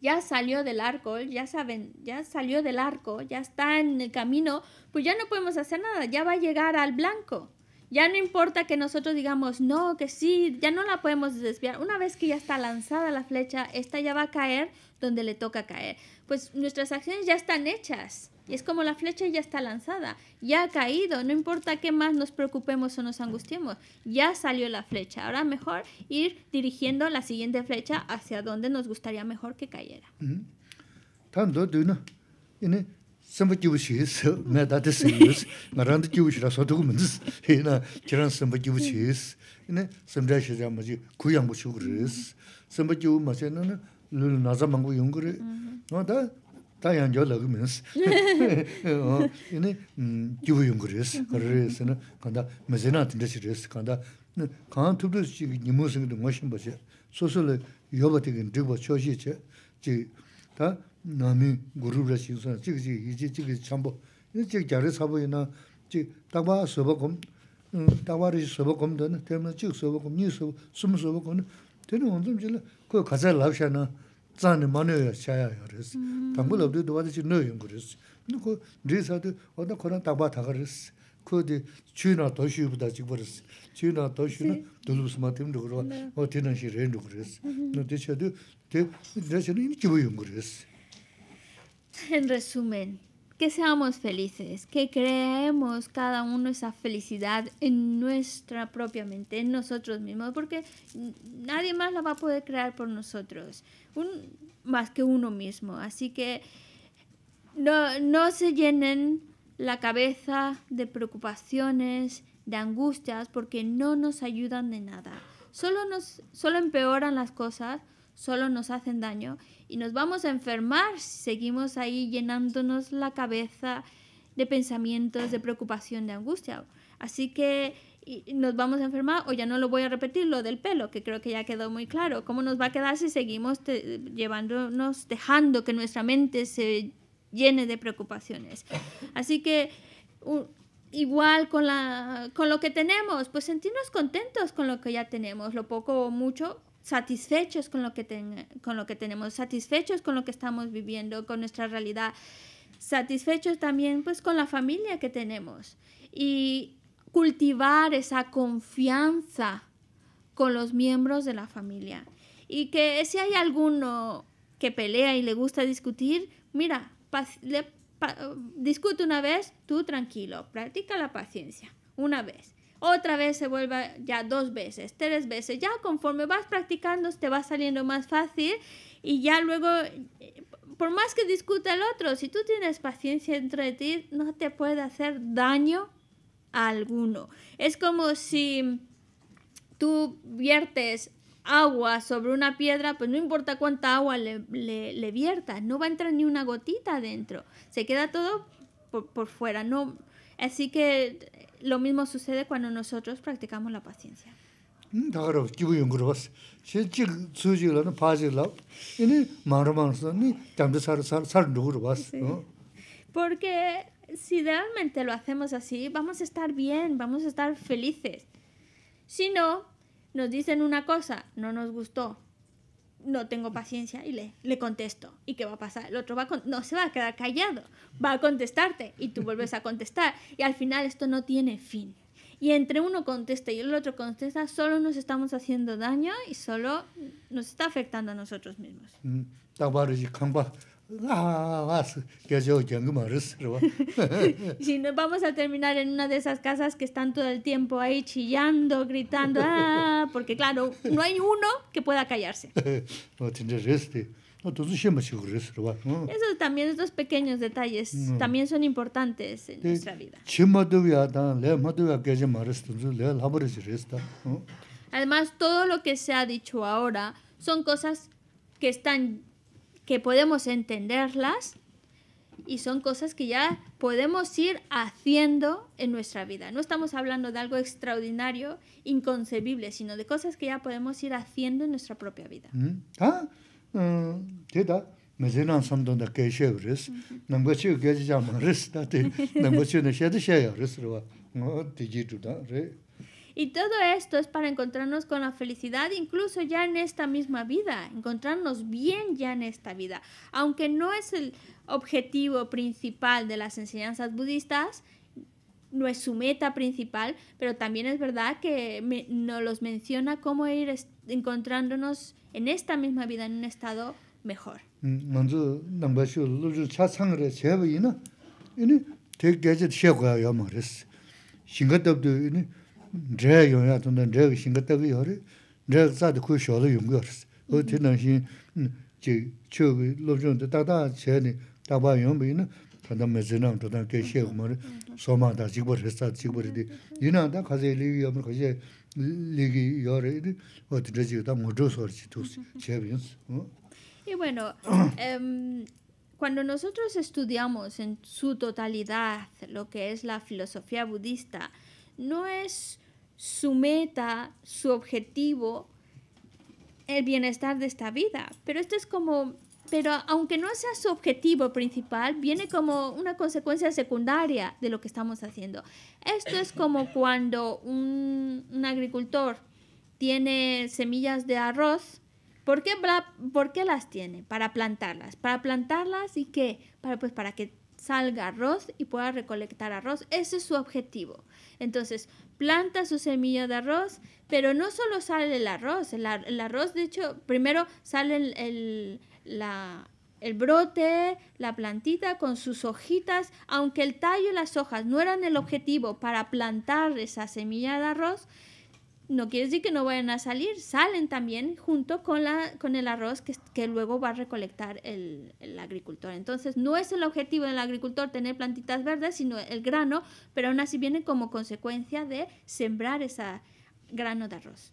ya salió del arco, ya saben, ya salió del arco, ya está en el camino, pues ya no podemos hacer nada, ya va a llegar al blanco. Ya no importa que nosotros digamos, no, que sí, ya no la podemos desviar. Una vez que ya está lanzada la flecha, esta ya va a caer donde le toca caer. Pues nuestras acciones ya están hechas. Y es como la flecha ya está lanzada, ya ha caído, no importa qué más nos preocupemos o nos angustiemos, ya salió la flecha. Ahora mejor ir dirigiendo la siguiente flecha hacia donde nos gustaría mejor que cayera. sāmbā kīvuchī yīs, mē dātī sī yīs, ngā rāndā kīvuchī rā sōtukū mīndis, hī na kīrāṋ sāmbā kīvuchī yīs, hī 간다 sāmbā yā shirā mā jī kūyāṋ bū shūgur yīs, sāmbā kīvuchī mā nāmi gurūpa 우선 chīka chīka īchī, chīka īchī chāmbu, chīka gyāri sābu yinā, chīka dāqbā sōba kum, dāqbā rīchī sōba kum dāna, tēmā chīka sōba kum, nī sōba, sūma sōba kum, tēnā 샤야 chīla, kua 도와지 labhsha nā, tsaani mā nio ya, chāyā ya rīsī, dāngbū labdhī dāwā dāchī nio yungu rīsī, nī kua rī sādhī, wadā kua rāng dāqbā thāka rīsī, kua dī chū rīsī. En resumen, que seamos felices, que creemos cada uno esa felicidad en nuestra propia mente, en nosotros mismos, porque nadie más la va a poder crear por nosotros, más que uno mismo. Así que no, se llenen la cabeza de preocupaciones, de angustias, porque no nos ayudan de nada. Solo, nos, solo empeoran las cosas solo nos hacen daño y nos vamos a enfermar si seguimos ahí llenándonos la cabeza de pensamientos, de preocupación, de angustia. Así que nos vamos a enfermar o ya no lo voy a repetir, lo del pelo, que creo que ya quedó muy claro. ¿Cómo nos va a quedar si seguimos llevándonos, dejando que nuestra mente se llene de preocupaciones? Así que igual con, la, con lo que tenemos, pues sentirnos contentos con lo que ya tenemos, lo poco o mucho, satisfechos con lo que, con lo que tenemos, satisfechos con lo que estamos viviendo, con nuestra realidad, satisfechos también pues con la familia que tenemos y cultivar esa confianza con los miembros de la familia. Y que si hay alguno que pelea y le gusta discutir, mira, discute una vez, tú tranquilo, practica la paciencia, una vez otra vez se vuelve, ya dos veces, tres veces. Ya conforme vas practicando te va saliendo más fácil y ya luego, por más que discuta el otro, si tú tienes paciencia entre ti, no te puede hacer daño alguno. Es como si tú viertes agua sobre una piedra, pues no importa cuánta agua le, le, viertas, no va a entrar ni una gotita adentro, se queda todo por, por fuera, no... Así que lo mismo sucede cuando nosotros practicamos la paciencia. Porque si realmente lo hacemos así, vamos a estar bien, vamos a estar felices. Si no, nos dicen una cosa, no nos gustó, no tengo paciencia y le, le contesto. ¿Y qué va a pasar? El otro va no se va a quedar callado, va a contestarte y tú vuelves a contestar. Y al final esto no tiene fin. Y entre uno contesta y el otro contesta, solo nos estamos haciendo daño y solo nos está afectando a nosotros mismos. Mm, si no, vamos a terminar en una de esas casas que están todo el tiempo ahí chillando, gritando, ah", porque claro, no hay uno que pueda callarse. Este. Esos también, estos pequeños detalles, también son importantes en nuestra vida. Además, todo lo que se ha dicho ahora son cosas que están que podemos entenderlas y son cosas que ya podemos ir haciendo en nuestra vida. No estamos hablando de algo extraordinario, inconcebible, sino de cosas que ya podemos ir haciendo en nuestra propia vida. Mm. Ah, mm, Y todo esto es para encontrarnos con la felicidad incluso ya en esta misma vida, encontrarnos bien ya en esta vida. Aunque no es el objetivo principal de las enseñanzas budistas, no es su meta principal, pero también es verdad que nos los menciona cómo ir encontrándonos en esta misma vida en un estado mejor dre yo ya tun dre ge shin ge de ge yo re dre de ku shuo o mm-hmm. ti nan xin ji mm, chu ge lo zhong de che ni da ba yong bi ne ta da me zinam to da ge xie mo re mm-hmm. so ma da ji bo re sa ji bo re de mm-hmm. yin na da ka ze li yo mo o ti dre ji da mo zho so ji tu che Y bueno, eh, cuando nosotros estudiamos en su totalidad lo que es la filosofía budista, no es su meta, su objetivo, el bienestar de esta vida. Pero esto es como, pero aunque no sea su objetivo principal, viene como una consecuencia secundaria de lo que estamos haciendo. Esto es como cuando un, agricultor tiene semillas de arroz. ¿Por qué, las tiene? Para plantarlas. Para plantarlas y qué? Para, pues para que salga arroz y pueda recolectar arroz. Ese es su objetivo. Entonces, planta su semilla de arroz, pero no solo sale el arroz, el, arroz, de hecho, primero sale el brote, la plantita con sus hojitas, aunque el tallo y las hojas no eran el objetivo para plantar esa semilla de arroz, no quiere decir que no vayan a salir, salen también junto con, la, con el arroz que, que luego va a recolectar el, el, agricultor. Entonces, no es el objetivo del agricultor tener plantitas verdes, sino el grano, pero aún así viene como consecuencia de sembrar ese grano de arroz.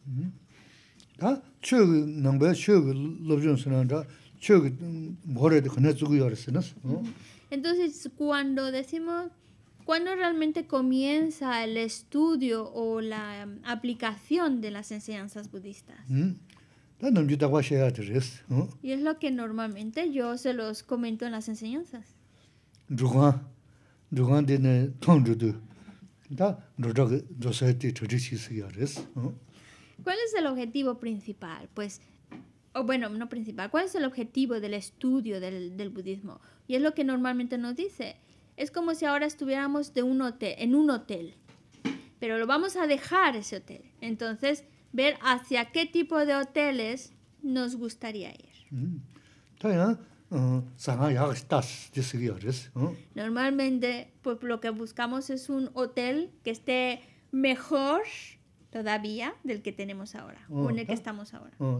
Entonces, cuando decimos ¿Cuándo realmente comienza el estudio o la mm, aplicación de las enseñanzas budistas? ¿Mm? Ah, y es lo que normalmente yo se los comento en las enseñanzas. ¿Cuál es el objetivo principal? Pues, o bueno, no principal, ¿cuál es el objetivo del estudio del, del budismo? Y es lo que normalmente nos dice. Es como si ahora estuviéramos de un hotel, en un hotel, pero lo vamos a dejar ese hotel. Entonces, ver hacia qué tipo de hoteles nos gustaría ir. Mm. ¿eh? Uh, Normalmente, pues lo que buscamos es un hotel que esté mejor todavía del que tenemos ahora, o oh, en el que estamos ahora. Oh,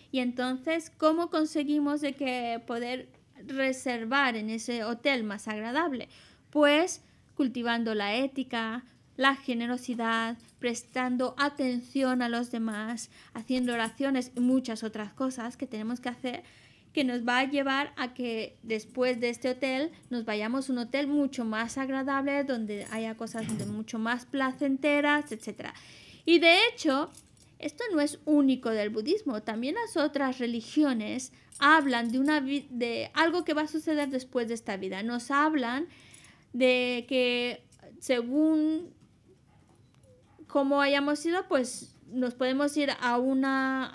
Y entonces, ¿cómo conseguimos de que poder reservar en ese hotel más agradable? Pues cultivando la ética, la generosidad, prestando atención a los demás, haciendo oraciones y muchas otras cosas que tenemos que hacer que nos va a llevar a que después de este hotel nos vayamos a un hotel mucho más agradable, donde haya cosas mucho más placenteras, etc. Y de hecho, esto no es único del budismo, también las otras religiones hablan de, una de algo que va a suceder después de esta vida. Nos hablan de que según cómo hayamos ido, pues nos podemos ir a una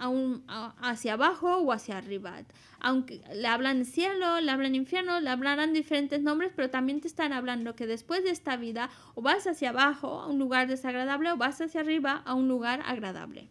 hacia abajo o hacia arriba. Aunque le hablan cielo, le hablan infierno, le hablarán diferentes nombres, pero también te están hablando que después de esta vida o vas hacia abajo a un lugar desagradable o vas hacia arriba a un lugar agradable.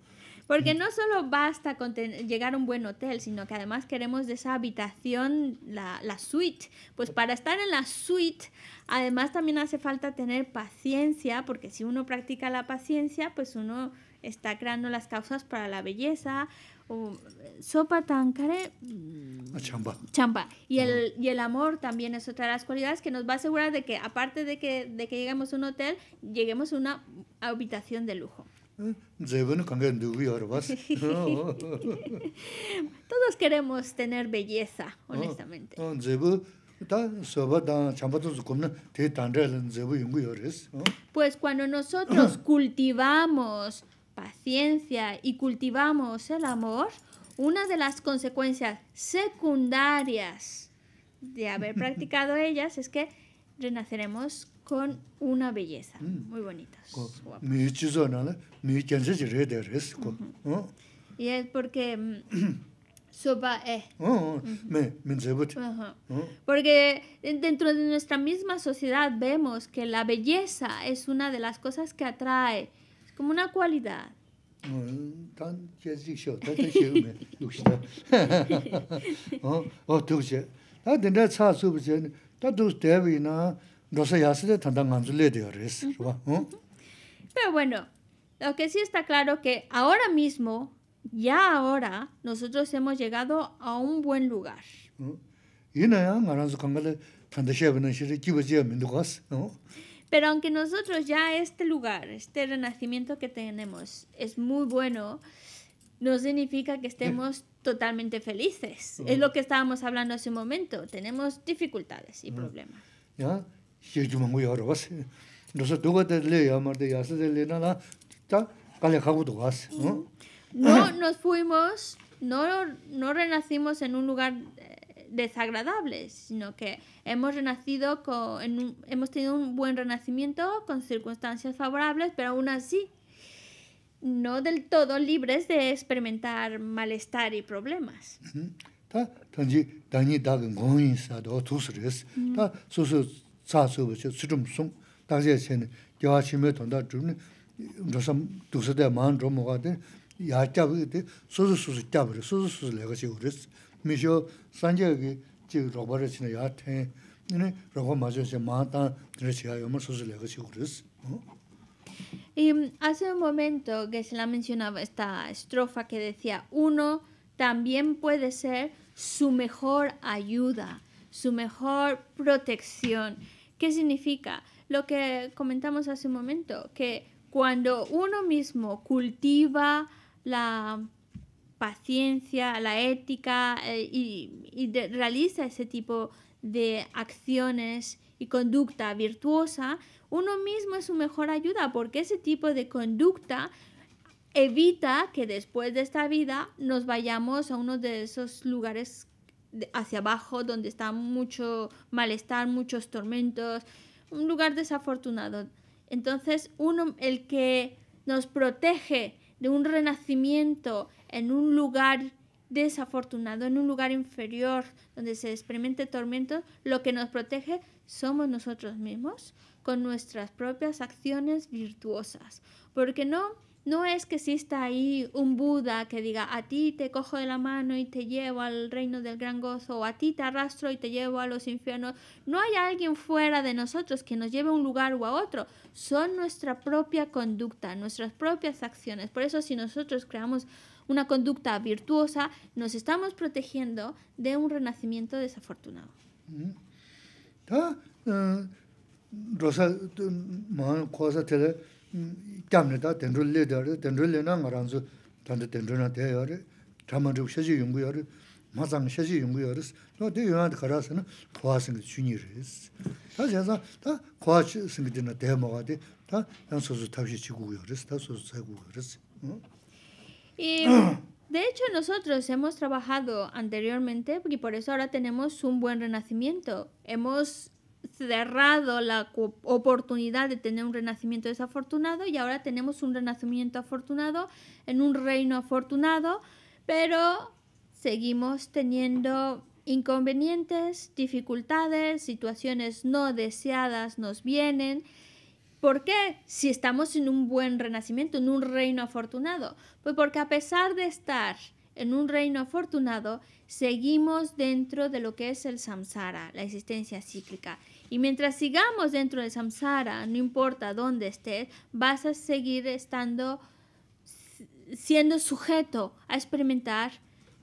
Porque no solo basta con llegar a un buen hotel, sino que además queremos de esa habitación, la, suite. Pues para estar en la suite, además también hace falta tener paciencia, porque si uno practica la paciencia, pues uno está creando las causas para la belleza. sopa tan ah, Chamba. Chamba. Y el, amor también es otra de las cualidades que nos va a asegurar de que, aparte de que, de que lleguemos a un hotel, lleguemos a una habitación de lujo. ¿Eh? Todos queremos tener belleza, honestamente. ¿Ah? Pues cuando nosotros cultivamos paciencia y cultivamos el amor, una de las consecuencias secundarias de haber practicado ellas es que renaceremos con una belleza mm. muy bonita. Uh-huh. Y es porque mm, sopa es. Oh, oh, porque dentro de nuestra misma sociedad vemos que la belleza es una de las cosas que atrae, es como una cualidad. ¿Mm? Pero bueno, lo que sí está claro que ahora mismo, ya ahora, nosotros hemos llegado a un buen lugar. Pero aunque nosotros ya este lugar, este renacimiento que tenemos es muy bueno, no significa que estemos eh. totalmente felices. Es mm. lo que estábamos hablando hace un momento. Tenemos dificultades y mm. problemas. ¿Ya? No nos fuimos, no, no renacimos en un lugar eh, desagradable, sino que hemos renacido, con, hemos tenido un buen renacimiento con circunstancias favorables, pero aún así no del todo libres de experimentar malestar y problemas. Mm y hace un momento que se la mencionaba esta estrofa que decía, uno también puede ser su mejor ayuda su mejor protección. ¿Qué significa? Lo que comentamos hace un momento, que cuando uno mismo cultiva la paciencia, la ética eh, y, realiza ese tipo de acciones y conducta virtuosa, uno mismo es su mejor ayuda porque ese tipo de conducta evita que después de esta vida nos vayamos a uno de esos lugares hacia abajo, donde está mucho malestar, muchos tormentos, un lugar desafortunado. Entonces, uno, el que nos protege de un renacimiento en un lugar desafortunado, en un lugar inferior donde se experimente tormento, lo que nos protege somos nosotros mismos con nuestras propias acciones virtuosas. Porque no no es que exista ahí un Buda que diga a ti te cojo de la mano y te llevo al reino del gran gozo o a ti te arrastro y te llevo a los infiernos. No hay alguien fuera de nosotros que nos lleve a un lugar o a otro. Son nuestra propia conducta, nuestras propias acciones. Por eso si nosotros creamos una conducta virtuosa, nos estamos protegiendo de un renacimiento desafortunado. Mm-hmm. Eh, mm, y de hecho nosotros hemos trabajado anteriormente y por eso ahora tenemos un buen renacimiento. Hemos cerrado la oportunidad de tener un renacimiento desafortunado y ahora tenemos un renacimiento afortunado en un reino afortunado, pero seguimos teniendo inconvenientes, dificultades, situaciones no deseadas nos vienen. ¿Por qué? Si estamos en un buen renacimiento, en un reino afortunado. Pues porque a pesar de estar en un reino afortunado, seguimos dentro de lo que es el samsara, la existencia cíclica. Y mientras sigamos dentro del samsara, no importa dónde estés, vas a seguir estando, siendo sujeto a experimentar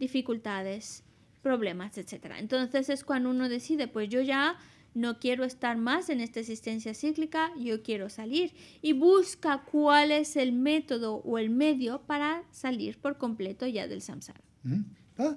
dificultades, problemas, etc. Entonces es cuando uno decide, pues yo ya no quiero estar más en esta existencia cíclica, yo quiero salir. Y busca cuál es el método o el medio para salir por completo ya del samsara. Mm-hmm. Ah,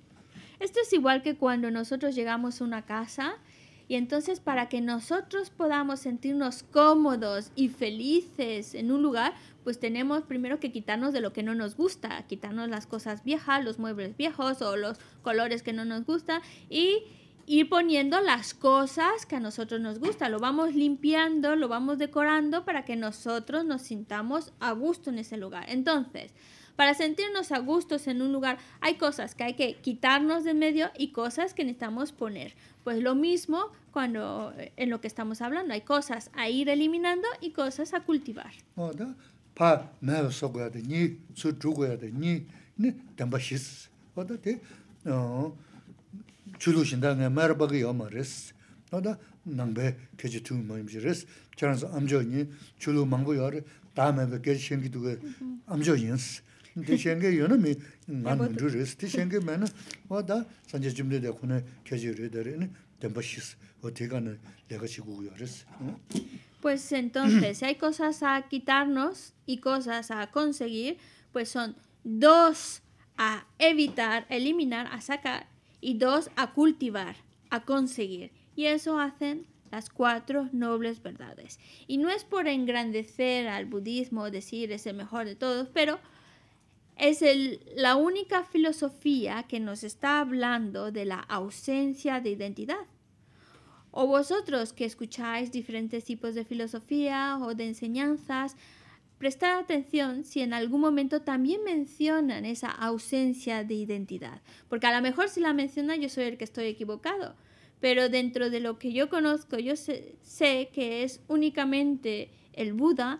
Esto es igual que cuando nosotros llegamos a una casa y entonces para que nosotros podamos sentirnos cómodos y felices en un lugar, pues tenemos primero que quitarnos de lo que no nos gusta, quitarnos las cosas viejas, los muebles viejos o los colores que no nos gustan y ir poniendo las cosas que a nosotros nos gusta. Lo vamos limpiando, lo vamos decorando para que nosotros nos sintamos a gusto en ese lugar. Entonces, para sentirnos a gusto en un lugar hay cosas que hay que quitarnos de medio y cosas que necesitamos poner. Pues lo mismo cuando en lo que estamos hablando, hay cosas a ir eliminando y cosas a cultivar. chulu shinda nga mara baga yaw ma res. no nangbe kechi tungu ma imshi res. Charansa amchoo nyi chulu mangbo yaw re, taa mebe kechi shenki duga amchoo yins. Pues entonces, si hay cosas a quitarnos y cosas a conseguir, pues son dos a evitar, eliminar, a sacar, y dos a cultivar, a conseguir. Y eso hacen las cuatro nobles verdades. Y no es por engrandecer al budismo, decir es el mejor de todos, pero es la única filosofía que nos está hablando de la ausencia de identidad. O vosotros que escucháis diferentes tipos de filosofía o de enseñanzas, prestad atención si en algún momento también mencionan esa ausencia de identidad. Porque a lo mejor si la mencionan yo soy el que estoy equivocado. Pero dentro de lo que yo conozco, yo sé, sé que es únicamente el Buda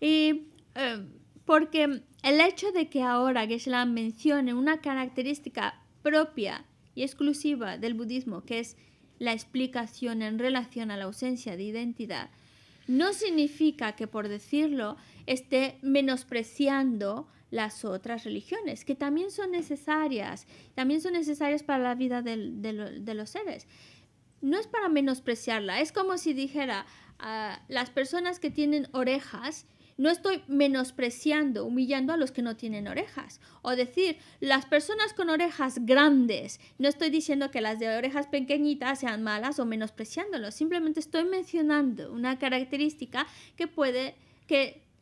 y eh, porque el hecho de que ahora Geshe-la mencione una característica propia y exclusiva del budismo que es la explicación en relación a la ausencia de identidad no significa que por decirlo esté menospreciando las otras religiones, que también son necesarias, también son necesarias para la vida de, los seres. No es para menospreciarla, es como si dijera, ah, las personas que tienen orejas, no estoy menospreciando, humillando a los que no tienen orejas. O decir, las personas con orejas grandes, no estoy diciendo que las de orejas pequeñitas sean malas o menospreciándolas, simplemente estoy mencionando una característica que puede, que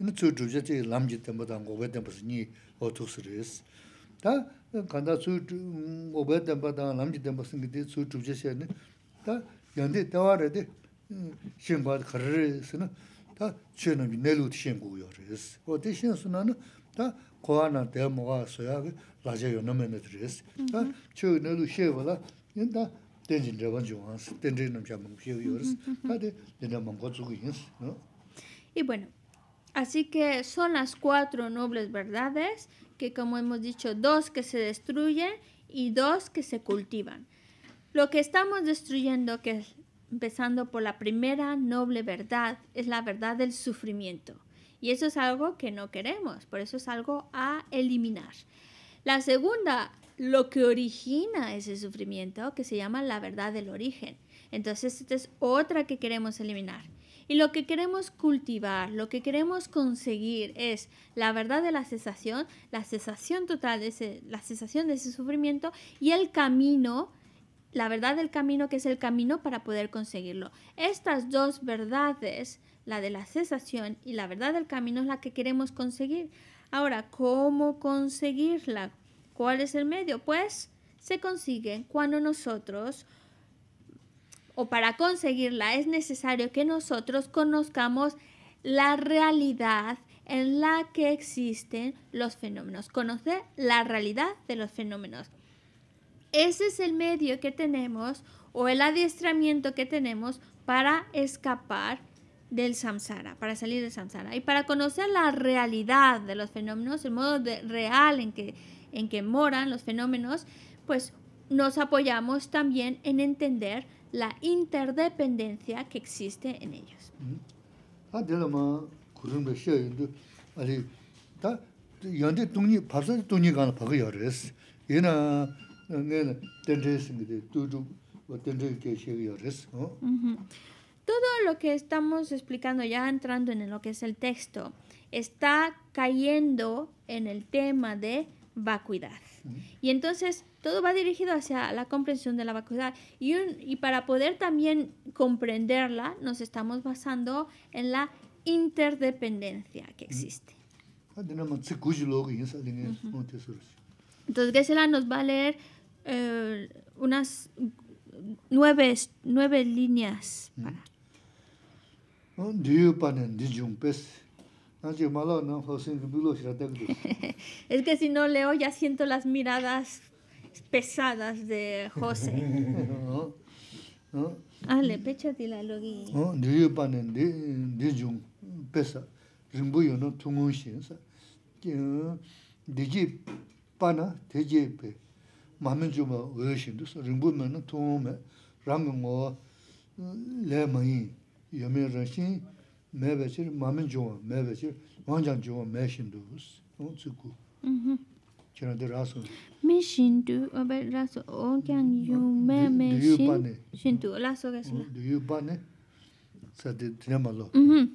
ina tsui dhruvja chi lam ji tenpa ta ngobay tenpa si nyi o tuksi riz. Ta kanda tsui ngobay tenpa ta lam ji tenpa si nyi di tsui dhruvja xe ni, ta yandi tewa ra di shenpa kari riz 다 ta chi nami nelu ti shen guyo riz. O ti shen su na na, ta kuwa bueno, Así que son las cuatro nobles verdades, que como hemos dicho, dos que se destruyen y dos que se cultivan. Lo que estamos destruyendo, que es, empezando por la primera noble verdad, es la verdad del sufrimiento. Y eso es algo que no queremos, por eso es algo a eliminar. La segunda, lo que origina ese sufrimiento, que se llama la verdad del origen. Entonces, esta es otra que queremos eliminar. Y lo que queremos cultivar, lo que queremos conseguir es la verdad de la cesación, la cesación total de ese, la cesación de ese sufrimiento y el camino, la verdad del camino que es el camino para poder conseguirlo. Estas dos verdades, la de la cesación y la verdad del camino es la que queremos conseguir. Ahora, ¿cómo conseguirla? ¿Cuál es el medio? Pues se consigue cuando nosotros o para conseguirla es necesario que nosotros conozcamos la realidad en la que existen los fenómenos, conocer la realidad de los fenómenos. Ese es el medio que tenemos o el adiestramiento que tenemos para escapar del samsara, para salir del samsara. Y para conocer la realidad de los fenómenos, el modo de, real en que, en que moran los fenómenos, pues nos apoyamos también en entender la interdependencia que existe en ellos. Todo lo que estamos explicando ya entrando en lo que es el texto está cayendo en el tema de vacuidad. Y entonces todo va dirigido hacia la comprensión de la vacuidad. Y, y para poder también comprenderla, nos estamos basando en la interdependencia que existe. Ah, Entonces, Gesela nos va a leer eh, unas nueve, nueve líneas es que si no leo ya siento las miradas pesadas de José. ¿Ah? pecha de la lo vi. pan en de de jung pesa. Rimbu yo no tungo si esa. Que de ji pe. Mamen ju ma o si de rimbu me no tungo me. Ram me le ma yi. Yo me me ve si mamen me me ku. Mm-hmm. Es oh, oh, mm, mm. la oh, mm-hmm,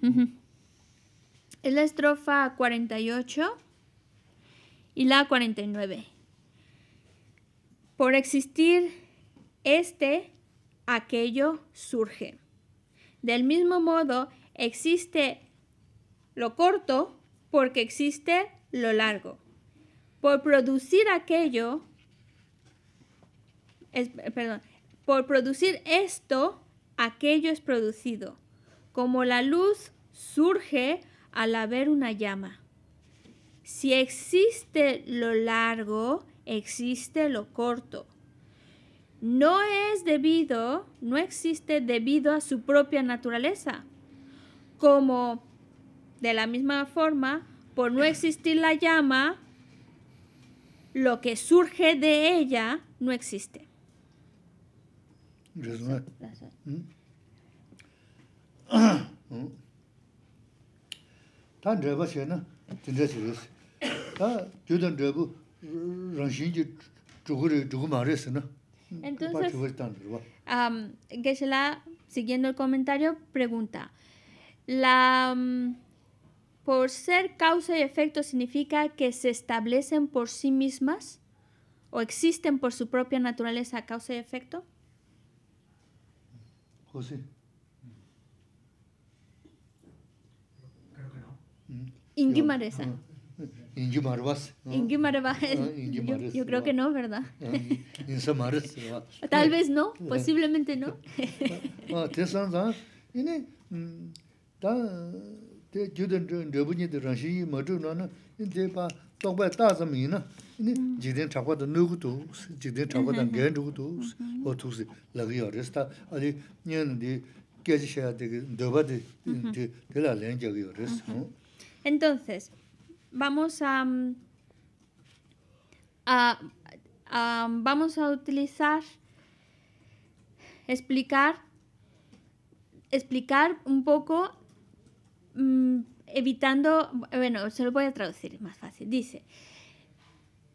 mm-hmm. estrofa 48 y la 49. Por existir este, aquello surge. Del mismo modo, existe lo corto porque existe lo largo por producir aquello, perdón, por producir esto, aquello es producido, como la luz surge al haber una llama. Si existe lo largo, existe lo corto. No es debido, no existe debido a su propia naturaleza. Como de la misma forma, por no existir la llama, lo que surge de ella no existe. la siguiendo el comentario, pregunta, la... Mm, por ser causa y efecto significa que se establecen por sí mismas o existen por su propia naturaleza causa y efecto? José. Creo que no. Ingimaresa. Mm. Ingimarvas. Ingimarvas. Ah, yo, yo creo que no, ¿verdad? Ah, Tal vez no, eh. posiblemente no. Ah, entonces, vamos a, mm, a, a, vamos a utilizar, explicar, explicar un poco Mm, evitando, bueno, se lo voy a traducir más fácil. Dice,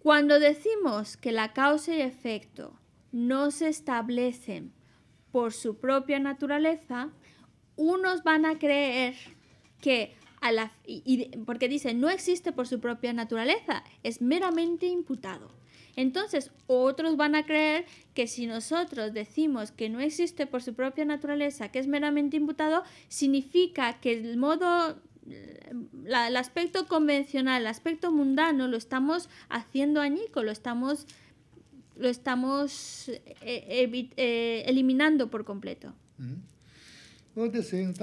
cuando decimos que la causa y efecto no se establecen por su propia naturaleza, unos van a creer que porque dice no existe por su propia naturaleza, es meramente imputado. Entonces, otros van a creer que si nosotros decimos que no existe por su propia naturaleza, que es meramente imputado, significa que el modo el aspecto convencional, el aspecto mundano, lo estamos haciendo añico, lo estamos, lo estamos eh, eh, eh, eliminando por completo. Mm-hmm.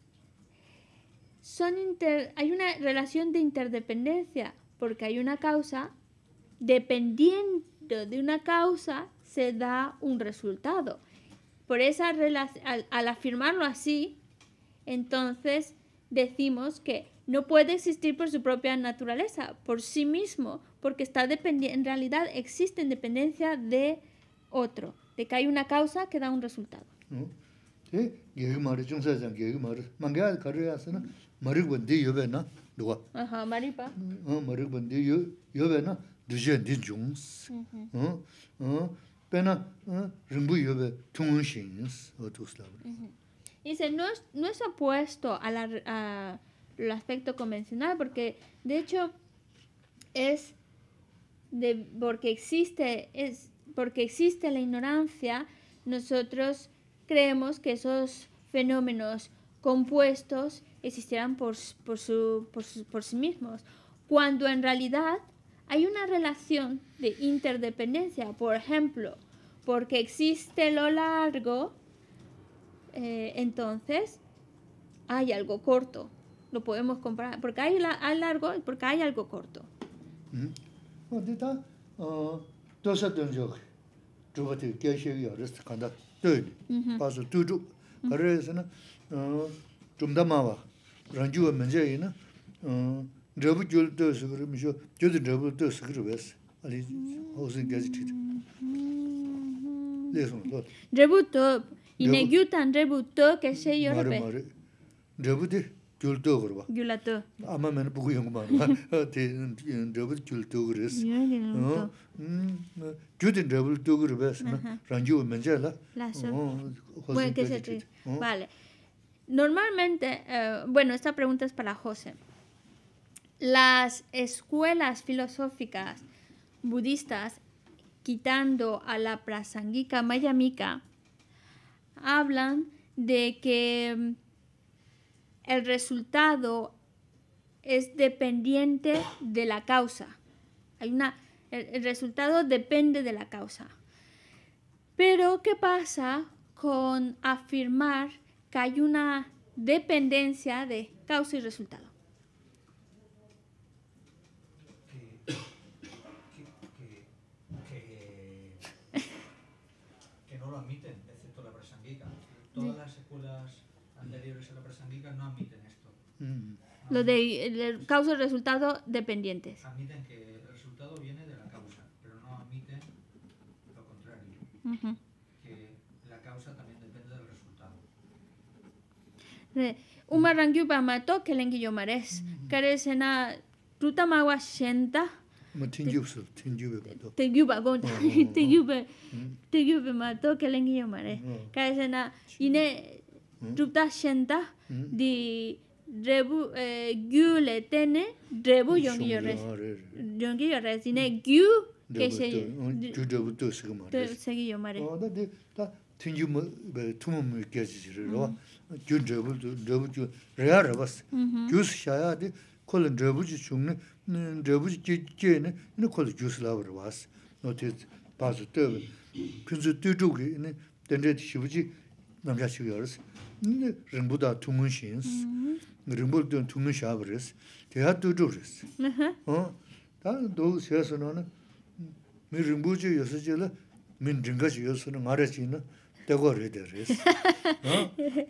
son hay una relación de interdependencia, porque hay una causa, dependiendo de una causa se da un resultado. Por esa al, al afirmarlo así, entonces decimos que no puede existir por su propia naturaleza, por sí mismo, porque está en realidad existe en dependencia de otro, de que hay una causa que da un resultado. ¿Eh? ¿Sí? 마릭번디 요베나 누가 Maripa, Mhm. pena mm, rimbu yobe tungun shingis o mm-hmm. Dice, no es, no es opuesto al a a aspecto convencional porque de hecho es de porque existe es porque existe la ignorancia, nosotros creemos que esos fenómenos compuestos existieran por, por, su, por, por sí mismos, cuando en realidad hay una relación de interdependencia, por ejemplo, porque existe lo largo, eh, entonces hay algo corto, lo podemos comparar, porque hay, la, largo y porque hay algo corto. Mm-hmm. Uh, rāngyūwa mañjā yīna, rāba gyōl tō sikirī mīshō, gyōdi rāba tō sikirī wēs, alī hōsīn gāzi tīt. Rāba tō, inā gyūtān rāba tō kāshā yorabē? Mārī, mārī, rāba ama gyōl tō kūrba. ma, tō. Āmā mēn bukū yōngu mārī, rāba tī gyōl tō kūrī wēs. Gyūdi rāba Normalmente, eh, bueno, esta pregunta es para José. Las escuelas filosóficas budistas, quitando a la prasangika mayamika, hablan de que mm, el resultado es dependiente de la causa. Hay una, el, resultado depende de la causa. Pero, ¿qué pasa con afirmar que hay una dependencia de causa y resultado. Que, no lo admiten, excepto la presanguica. Todas las secuelas anteriores a la presanguica no admiten esto. Mm. lo de, causa y resultado dependientes. Admiten que el resultado viene de la causa, pero no admiten lo contrario. Uma rangyu pa ma to kelengi yo ma res. Kare se na ruta shenta. Ma tingyu pa tingyu pa to. Tingyu pa gong ta, tingyu pa, tingyu pa ma to kelengi yo ma res. Kare se ine ruta shenta di drebu, gyu le tene drebu yongi yo res. Yongi res, ine gyu ke se. Gyu drebu to segi yo ma res. Tingyu ma, tumu mu kia zi zi gyu dhrabu dhu, dhrabu dhu, raya rabas. Mm-hmm. Gyu si xaya di, kola dhrabu dhi chungni, dhrabu dhi ge, ge ni, ini kola gyu si labar rabas. No te, pazu dhebi. Pinzu dhi dhugi, ini, dendre di shibu ji, namja shibu yaris. Ini, rinbu da Rinbu dhi tungun shabar res. Te ha dhi dekwa rida res.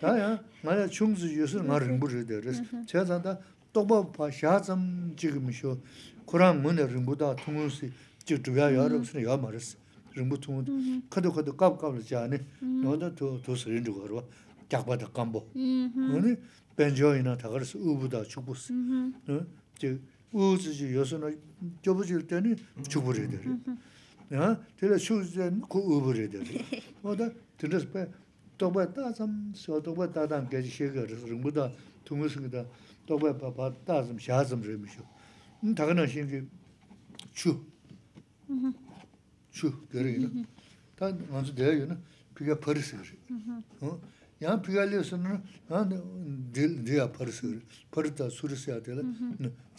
Taya, maya chungzi yusu nga rinpo rida res. Chaya zanda, tokpa pa shaazam jigimisho, Kurang mune rinpo da tungun si, jig dhubya yaa rup suna tungun, kado kado kab kab la mm-hmm. noda to rindu gharwa, gyakba da kambo. Wani, ina taga res, ubu da si. Mm-hmm. na, mm-hmm. ku tindas pa tokpa tatsam siwa tokpa tatam gaji shega rungbuda tungusgida tokpa pa pa tatsam shaatsam rimi shio. Ntakana shingi chu, chu gari ina, ta nganzu daya ina piga paris gari. Yaan piga liya suna yaan diya paris gari, paris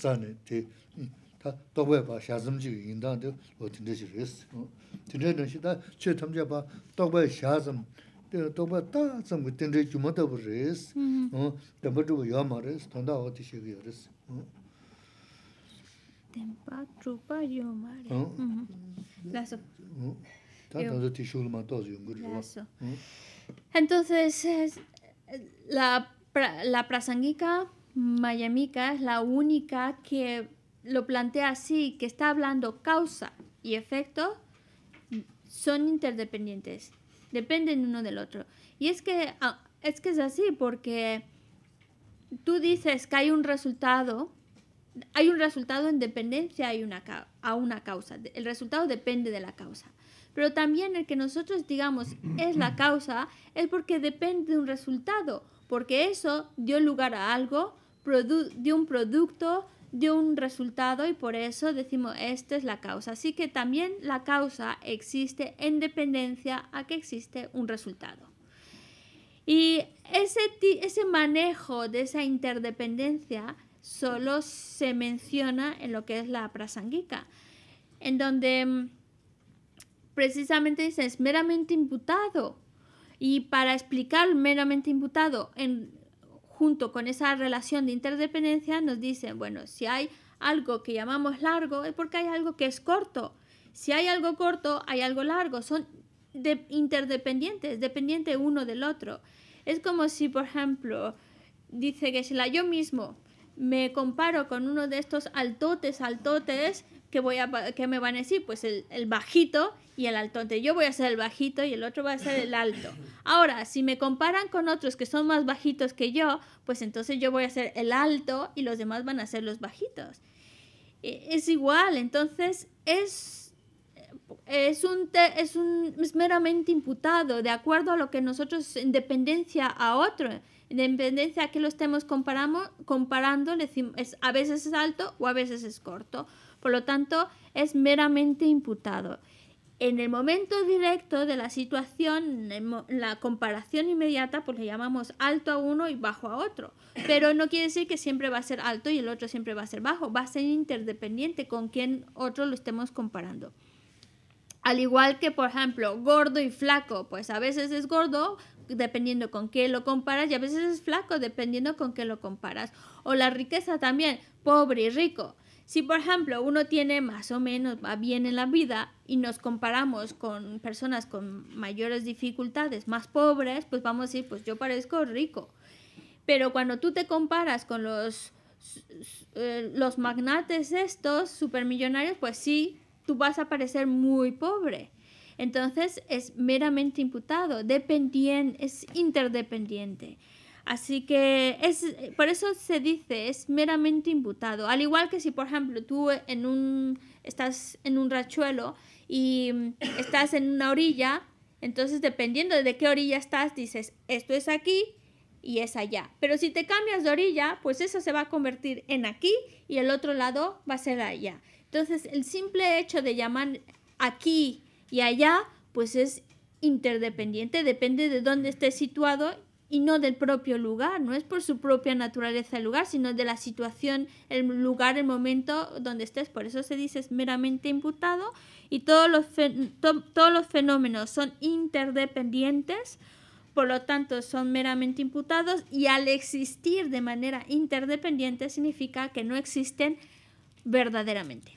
ta 다 tōkwē pā 샤즘지 chī kī yīndāng tī wā tīndē chī rīs. Tīndē nā shī tā chē tam chā pā tōkwē shāzam, tōkwē tā tsam kī tīndē chū mā tā pā rīs, tēmbā chū pā yā mā rīs, tōndā wā tī shē kī yā rīs. mā lo plantea así, que está hablando causa y efecto, son interdependientes, dependen uno del otro. Y es que, ah, es que es así, porque tú dices que hay un resultado, hay un resultado en dependencia hay una, a una causa, el resultado depende de la causa. Pero también el que nosotros digamos es la causa es porque depende de un resultado, porque eso dio lugar a algo, de un producto, de un resultado y por eso decimos esta es la causa. Así que también la causa existe en dependencia a que existe un resultado. Y ese, ese manejo de esa interdependencia solo se menciona en lo que es la prasangika, en donde mm, precisamente dice es meramente imputado. Y para explicar meramente imputado en junto con esa relación de interdependencia nos dicen, bueno, si hay algo que llamamos largo es porque hay algo que es corto. Si hay algo corto, hay algo largo. Son interdependientes, dependiente uno del otro. Es como si, por ejemplo, dice que si la yo mismo me comparo con uno de estos altotes, altotes, que, voy que me van a decir, pues el, bajito y el alto. Entonces yo voy a ser el bajito y el otro va a ser el alto. Ahora, si me comparan con otros que son más bajitos que yo, pues entonces yo voy a ser el alto y los demás van a ser los bajitos. E, es igual, entonces es, es, un, es, meramente imputado, de acuerdo a lo que nosotros, en dependencia a otro, en dependencia a que lo estemos comparando, a veces es alto o a veces es corto por lo tanto es meramente imputado. En el momento directo de la situación, la comparación inmediata, pues le llamamos alto a uno y bajo a otro. Pero no quiere decir que siempre va a ser alto y el otro siempre va a ser bajo. Va a ser interdependiente con quien otro lo estemos comparando. Al igual que, por ejemplo, gordo y flaco, pues a veces es gordo dependiendo con qué lo comparas y a veces es flaco dependiendo con qué lo comparas. O la riqueza también, pobre y rico. Si por ejemplo uno tiene más o menos va bien en la vida y nos comparamos con personas con mayores dificultades, más pobres, pues vamos a decir, pues yo parezco rico. Pero cuando tú te comparas con los, eh, los magnates estos, supermillonarios, pues sí, tú vas a parecer muy pobre. Entonces es meramente imputado, dependiente, es interdependiente. Así que es, por eso se dice, es meramente imputado. Al igual que si, por ejemplo, tú en un, estás en un rachuelo y estás en una orilla, entonces dependiendo de qué orilla estás, dices, esto es aquí y es allá. Pero si te cambias de orilla, pues eso se va a convertir en aquí y el otro lado va a ser allá. Entonces, el simple hecho de llamar aquí y allá, pues es interdependiente, depende de dónde estés situado y no del propio lugar, no es por su propia naturaleza el lugar, sino de la situación, el lugar, el momento donde estés. Por eso se dice es meramente imputado y todos los, todos los fenómenos son interdependientes, por lo tanto son meramente imputados y al existir de manera interdependiente significa que no existen verdaderamente.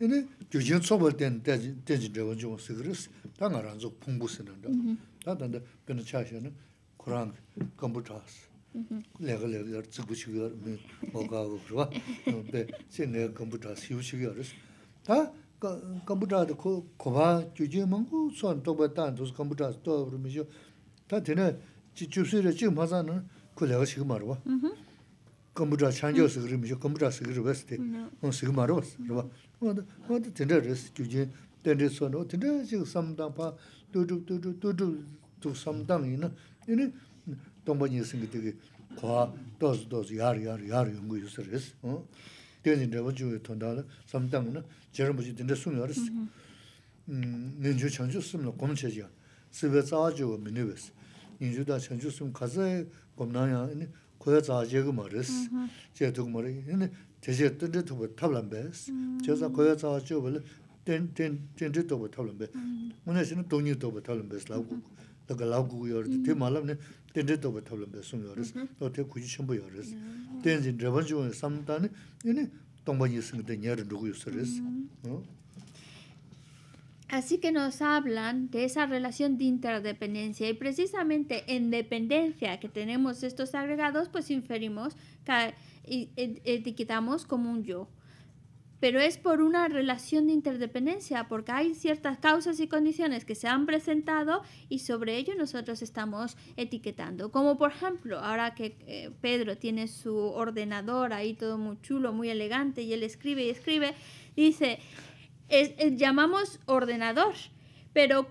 이네 교진 소벌된 대진 대진 저거 좀 쓰그르스 당하란 저 풍부스는다 나단데 근데 차시는 쿠란 컴퓨터스 레글레글 즉부시기가 뭐가고 그러와 근데 신의 컴퓨터스 유시기어스 다 컴퓨터도 코 코바 주제만고 선 도바단 도스 컴퓨터스 또 그러면서 다 되네 지주스에 지금 하자는 그 내가 지금 말어 봐 컴퓨터 창조스 그러면서 컴퓨터스 그러고 했을 때 그럼 mātā, mātā tindrā rā sī kiwi jī, tindrā sō nō, tindrā sī sāṃ dāng pā, tū tū, tū tū, kuya tsa 제 gu ma res, xie tu gu ma re, yini te xie ten tri tu bu tab lan bai es, xie tsa kuya tsa xio bu le ten tri tu bu tab lan bai, muna xini tu Así que nos hablan de esa relación de interdependencia y precisamente en dependencia que tenemos estos agregados, pues inferimos, y etiquetamos como un yo. Pero es por una relación de interdependencia, porque hay ciertas causas y condiciones que se han presentado y sobre ello nosotros estamos etiquetando. Como por ejemplo, ahora que eh, Pedro tiene su ordenador ahí todo muy chulo, muy elegante, y él escribe y escribe, dice, eh, llamamos ordenador. Pero,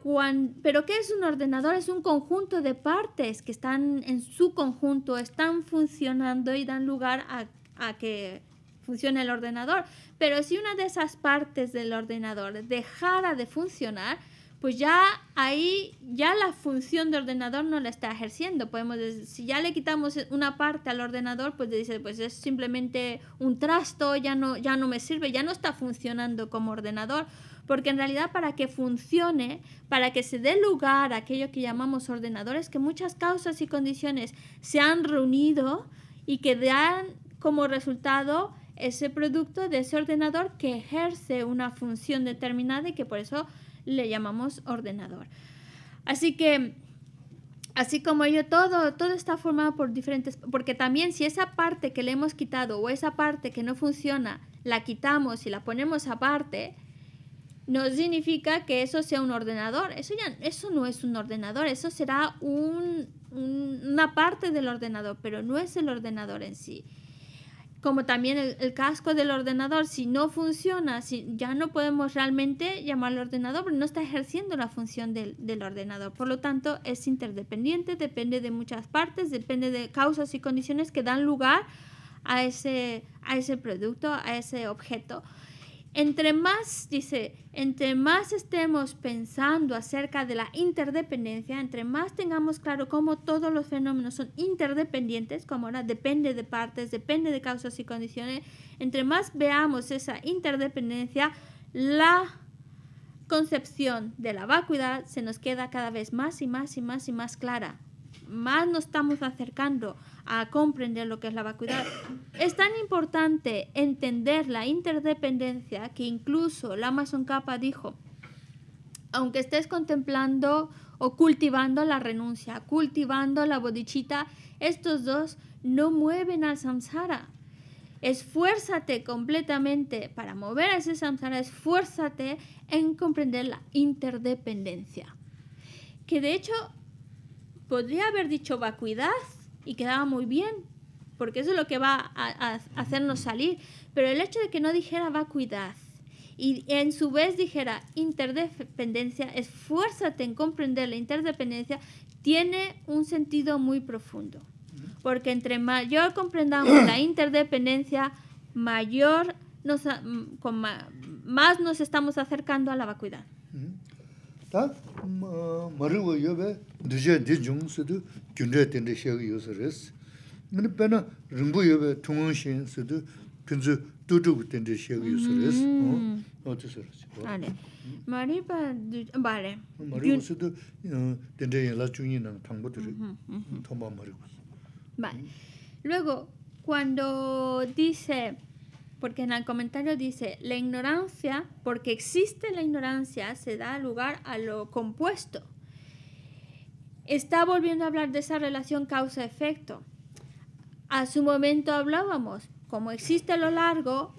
pero ¿qué es un ordenador? Es un conjunto de partes que están en su conjunto, están funcionando y dan lugar a, a que funcione el ordenador. Pero si una de esas partes del ordenador dejara de funcionar, pues ya ahí ya la función de ordenador no la está ejerciendo. Podemos si ya le quitamos una parte al ordenador, pues dice, pues es simplemente un trasto, ya no, ya no me sirve, ya no está funcionando como ordenador. Porque en realidad para que funcione, para que se dé lugar a aquello que llamamos es que muchas causas y condiciones se han reunido y que dan como resultado ese producto de ese ordenador que ejerce una función determinada y que por eso le llamamos ordenador. Así que así como yo, todo, todo está formado por diferentes, porque también si esa parte que le hemos quitado o esa parte que no funciona, la quitamos y la ponemos aparte, no significa que eso sea un ordenador. Eso, ya, eso no es un ordenador, eso será una parte del ordenador, pero no es el ordenador en sí como también el, casco del ordenador, si no funciona, si ya no podemos realmente llamar al ordenador, no está ejerciendo la función del, del, ordenador. Por lo tanto, es interdependiente, depende de muchas partes, depende de causas y condiciones que dan lugar a ese, a ese producto, a ese objeto. Entre más, dice, entre más estemos pensando acerca de la interdependencia, entre más tengamos claro cómo todos los fenómenos son interdependientes, como ahora depende de partes, depende de causas y condiciones, entre más veamos esa interdependencia, la concepción de la vacuidad se nos queda cada vez más y más y más y más clara. Más nos estamos acercando a comprender lo que es la vacuidad. Es tan importante entender la interdependencia que incluso la Amazon Capa dijo, aunque estés contemplando o cultivando la renuncia, cultivando la bodichita, estos dos no mueven al samsara. Esfuérzate completamente para mover a ese samsara, esfuérzate en comprender la interdependencia. Que de hecho podría haber dicho vacuidad y quedaba muy bien, porque eso es lo que va a, hacernos salir. Pero el hecho de que no dijera vacuidad y en su vez dijera interdependencia, esfuérzate en comprender la interdependencia, tiene un sentido muy profundo. Porque entre mayor comprendamos la interdependencia, mayor ah, más nos estamos acercando a la vacuidad gyundre tende shegi yosa res. Nani pena rinpo yobe tungon shen sido kunzu dudrubu tende shegi yosa res. Ote saras. Ane. Mari mm-hmm, mm-hmm. pa, bale. Mari wa sido tende yela chungi nang tangbo tere, tomba mari Vale. Luego, cuando dice, porque en el comentario dice, la ignorancia, porque existe la ignorancia, se da lugar a lo compuesto está volviendo a hablar de esa relación causa-efecto. A su momento hablábamos, como existe lo largo,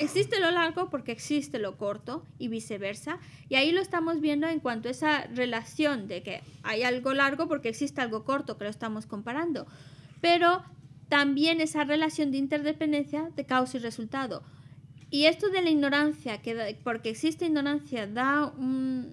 existe lo largo porque existe lo corto y viceversa. Y ahí lo estamos viendo en cuanto a esa relación de que hay algo largo porque existe algo corto que lo estamos comparando. Pero también esa relación de interdependencia de causa y resultado. Y esto de la ignorancia, que porque existe ignorancia, da un,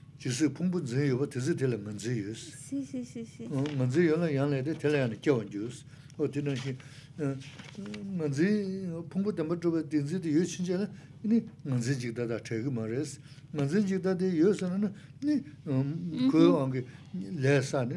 jisui pumbu zin yuwa tizi tila nganzi yuwa si. Si, si, si, si. Nganzi yuwa yang lai de tila yana kiawan yuwa si. O tina xin, nganzi pumbu tamba chuba di yuwa xin chala, ini nganzi jigda da chayi ma ra si. ni kuya wangi laya ni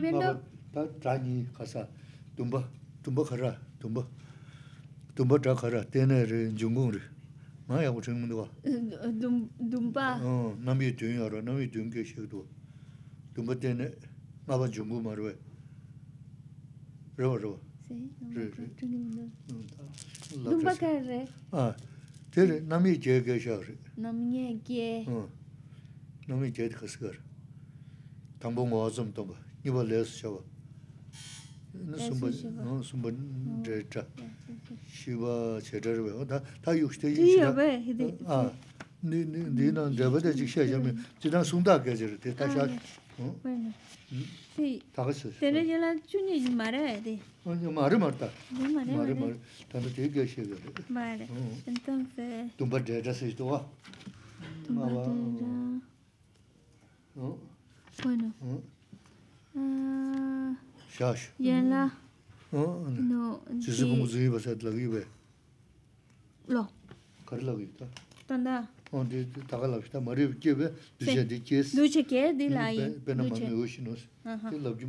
yungu 다다니 가사 둠바 둠바 가라 둠바 둠바 다 가라 테네르 중궁리 뭐야 뭐 정문도 와둠 둠바 어 남이 중요로 남이 중게 시도 둠바 테네 마바 중궁 말로 그러고 그러고 ཁྱས ངྱས ཁྱས ཁྱས ཁྱས ཁྱས ཁྱས ཁྱས ཁྱས ཁྱས ཁྱས ཁྱས ཁྱས ཁྱས ཁྱས ཁྱས ཁྱས ཁྱས ཁྱས 노스본 노스본 데이터 시바 제대로 외워다 다 욕들이 있어 네네네나 잡아다 직 지난 Shash. Yenla. No. Chisipu muzuyi basa lagi bay. Lo. Kari lagi está? Tanda. Ondi taga labshi ta mariv kye bay. Dushe di kyes. Dushe kye di lai. Mm, Pena mami ushi nos. Ti oh, labji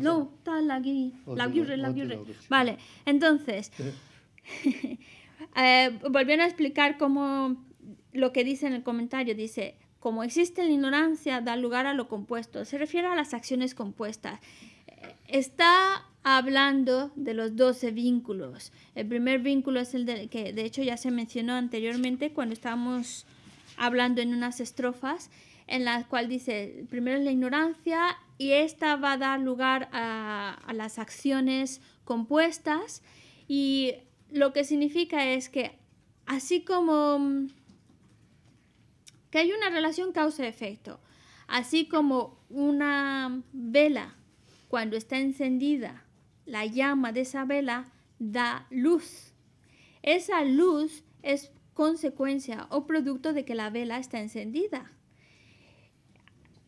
No, tal lagi. Lagi re, lagi re. Vale, entonces. Eh. eh, volvieron a explicar cómo lo que dice en el comentario. Dice, como existe la ignorancia, da lugar a lo compuesto. Se refiere a las acciones compuestas está hablando de los doce vínculos. El primer vínculo es el que de hecho ya se mencionó anteriormente cuando estábamos hablando en unas estrofas, en las cual dice, primero es la ignorancia y esta va a dar lugar a, a las acciones compuestas y lo que significa es que así como que hay una relación causa-efecto, así como una vela cuando está encendida la llama de esa vela, da luz. Esa luz es consecuencia o producto de que la vela está encendida.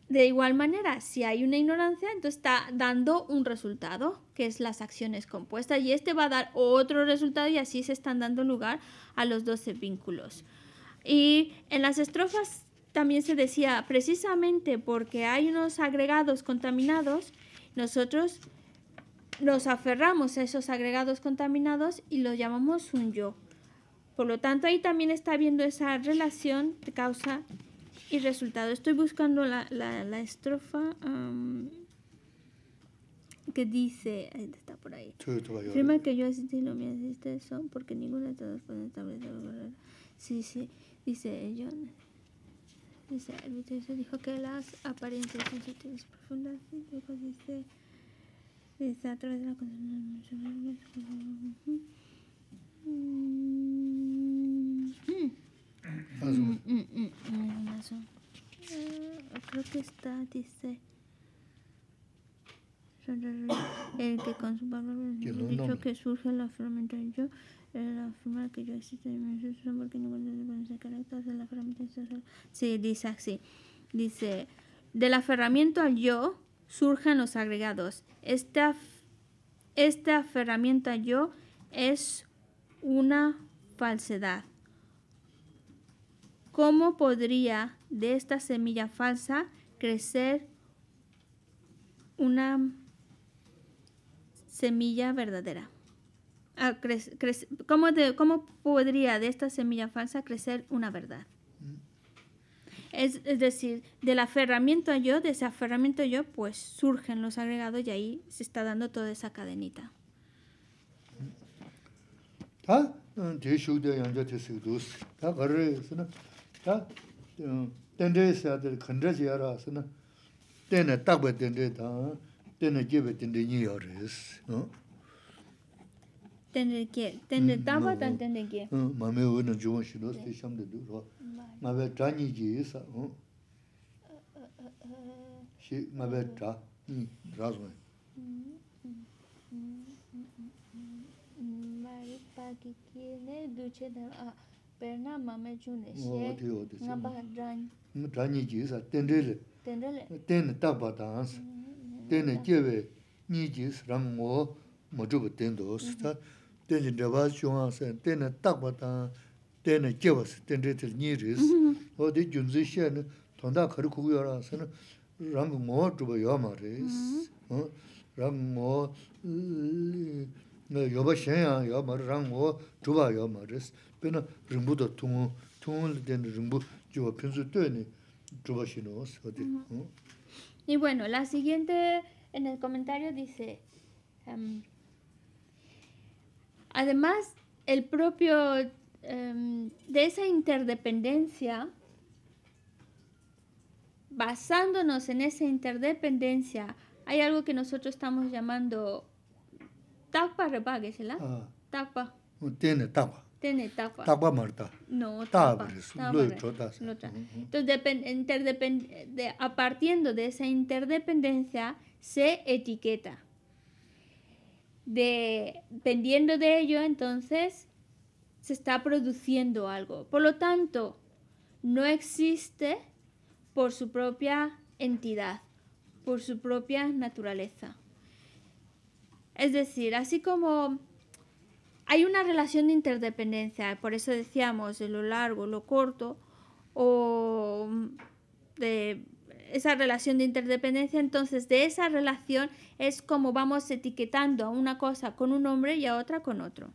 De igual manera, si hay una ignorancia, entonces está dando un resultado, que es las acciones compuestas, y este va a dar otro resultado y así se están dando lugar a los 12 vínculos. Y en las estrofas también se decía, precisamente porque hay unos agregados contaminados, nosotros nos aferramos a esos agregados contaminados y los llamamos un yo. Por lo tanto, ahí también está viendo esa relación de causa y resultado. Estoy buscando la, la, la estrofa que dice, está por ahí. Primero que yo asistí, y lo me asiste son porque ninguna de todas puede establecer. Sí, sí, dice John. Dice, el misterioso dijo que las apariencias sensitivas profundas y luego dice, dice a través de la condición. Mm, mm, mm, ah, creo que está, dice. El que con su palabra dicho que surge la fermentación este de la Sí, dice así. Dice, del aferramiento al yo surgen los agregados. Esta, esta aferramiento al yo es una falsedad. ¿Cómo podría de esta semilla falsa crecer una semilla verdadera? ¿cómo, ¿cómo, podría de esta semilla falsa crecer una verdad? Mm. Es, es, decir, del aferramiento a yo, de ese aferramiento a yo, pues surgen los agregados y ahí se está dando toda esa cadenita. ¿Ah? Mm, tenre ke, tenre taba tan tenre ke. Mame wé nan juwan shi lo, se shamde du ro, mabé dranyi ji isa, hún. Shi mabé dra, hún, dra zwa. Mari pa ki ki ne duche dan, perna mame chu ne, shi, nga pa dranyi. Dranyi tenzi daba shunga san, tena takpa tang, tena jeba san, tenze tel nyi res. Mm-hmm. O de junzi she na, tanda kari kukuyo ra san, rang ngo chuba yo ma res. Mm-hmm. Rang ngo, yoba shen ya yo ma, rang ngo chuba yo ma res. Pena ringbu da tungu, tungu tena ringbu jiwa tuyani mm-hmm. Y bueno, la siguiente en el comentario dice... Um, Además, el propio em, de esa interdependencia, basándonos en esa interdependencia, hay algo que nosotros estamos llamando tapa rebague, ¿sí? la? Ah. Tapa. Tiene tapa. Tiene tapa. Tapa muerta. No, tapa. Entonces, a partir de esa interdependencia, se etiqueta de, dependiendo de ello, entonces se está produciendo algo. Por lo tanto, no existe por su propia entidad, por su propia naturaleza. Es decir, así como hay una relación de interdependencia, por eso decíamos de lo largo, lo corto, o de esa relación de interdependencia, entonces de esa relación es como vamos etiquetando a una cosa con un hombre y a otra con otro.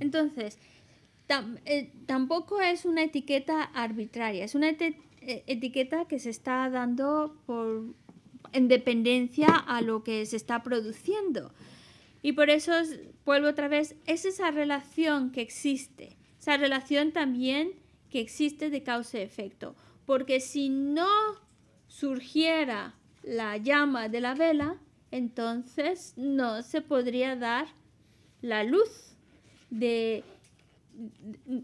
Entonces, eh, tampoco es una etiqueta arbitraria, es una e, etiqueta que se está dando por en dependencia a lo que se está produciendo. Y por eso, vuelvo otra vez, es esa relación que existe, esa relación también que existe de causa-efecto. Porque si no surgiera la llama de la vela, entonces no se podría dar la luz de,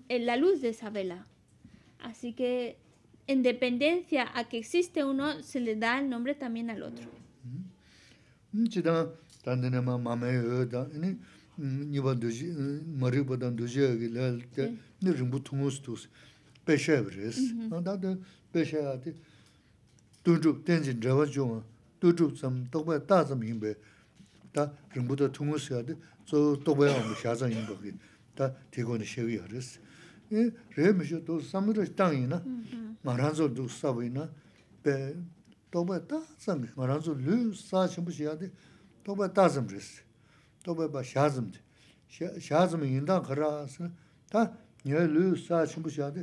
la luz de esa vela. Así que en dependencia a que existe uno, se le da el nombre también al otro. dōchōk tēnzhīn rāwa chōngā, dōchōk tsam tōkbāi tā tsam yīngbē, tā rīmbūtā tōngu sīyādi, tsō tōkbāi āmbu xā tsam yīngbō kī, tā tīgōni xēwī yā rīs. Rē mī shō tō samirā shitāng yīnā, mā rānsō dōk sāba yīnā, bē tōkbāi tā tsam, mā rānsō lū sā chīmbū sīyādi,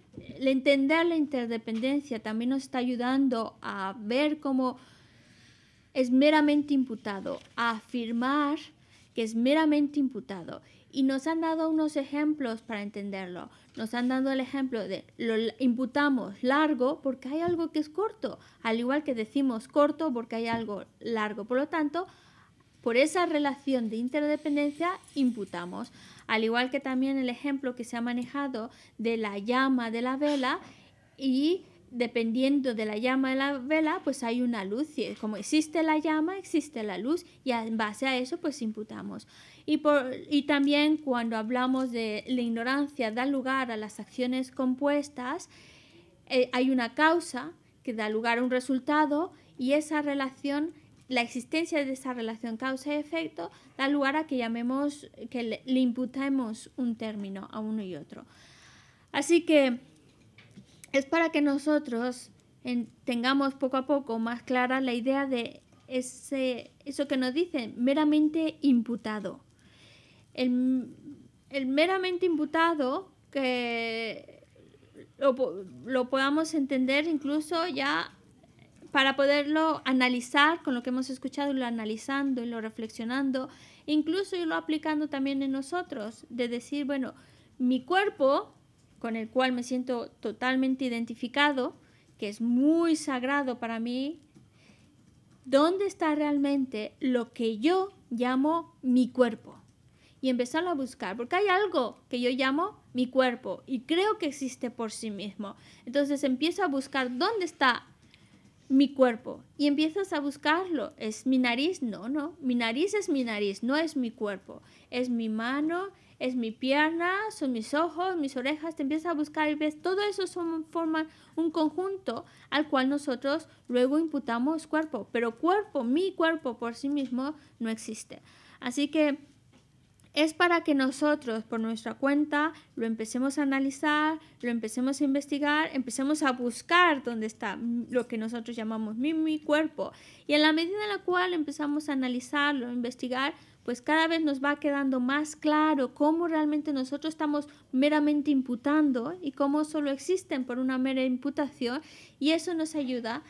el entender la interdependencia también nos está ayudando a ver cómo es meramente imputado, a afirmar que es meramente imputado. Y nos han dado unos ejemplos para entenderlo. Nos han dado el ejemplo de lo imputamos largo porque hay algo que es corto, al igual que decimos corto porque hay algo largo. Por lo tanto, por esa relación de interdependencia imputamos al igual que también el ejemplo que se ha manejado de la llama de la vela y dependiendo de la llama de la vela, pues hay una luz. Y como existe la llama, existe la luz y en base a eso pues imputamos. Y, también cuando hablamos de la ignorancia da lugar a las acciones compuestas, eh, hay una causa que da lugar a un resultado y esa relación la existencia de esa relación causa efecto da lugar a que llamemos, que le, imputemos un término a uno y otro. Así que es para que nosotros tengamos poco a poco más clara la idea de ese, eso que nos dicen, meramente imputado. El, meramente imputado que lo, lo podamos entender incluso ya para poderlo analizar con lo que hemos escuchado, lo analizando y lo reflexionando, incluso irlo aplicando también en nosotros, de decir, bueno, mi cuerpo, con el cual me siento totalmente identificado, que es muy sagrado para mí, ¿dónde está realmente lo que yo llamo mi cuerpo? Y empezarlo a buscar, porque hay algo que yo llamo mi cuerpo y creo que existe por sí mismo. Entonces empiezo a buscar dónde está mi cuerpo y empiezas a buscarlo. Es mi nariz, no, no, mi nariz es mi nariz, no es mi cuerpo, es mi mano, es mi pierna, son mis ojos, mis orejas, te empiezas a buscar y ves, todo eso son, forman un conjunto al cual nosotros luego imputamos cuerpo, pero cuerpo, mi cuerpo por sí mismo no existe. Así que es para que nosotros por nuestra cuenta lo empecemos a analizar, lo empecemos a investigar, empecemos a buscar dónde está lo que nosotros llamamos mi, cuerpo. Y en la medida en la cual empezamos a analizarlo, a investigar, pues cada vez nos va quedando más claro cómo realmente nosotros estamos meramente imputando y cómo solo existen por una mera imputación y eso nos ayuda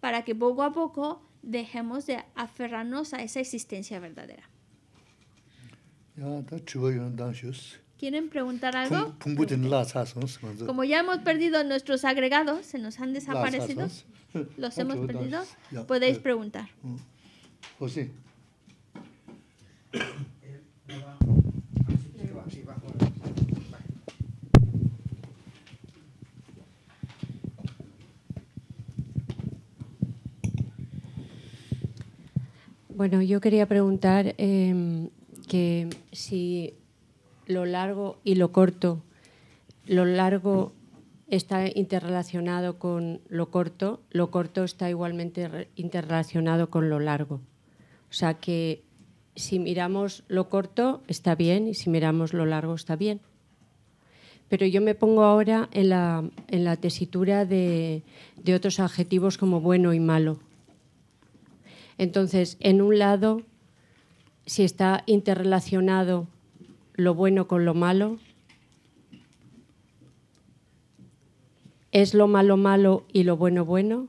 para que poco a poco dejemos de aferrarnos a esa existencia verdadera. ¿Quieren preguntar algo? Como ya hemos perdido nuestros agregados, se nos han desaparecido, los ah, hemos perdido, podéis preguntar. Mm. José. Bueno, yo quería preguntar em, que si lo largo y lo corto, lo largo está interrelacionado con lo corto, lo corto está igualmente interrelacionado con lo largo. O sea que si miramos lo corto está bien y si miramos lo largo está bien. Pero yo me pongo ahora en la, en la tesitura de, de otros adjetivos como bueno y malo. Entonces, en un lado si está interrelacionado lo bueno con lo malo? ¿Es lo malo malo y lo bueno bueno?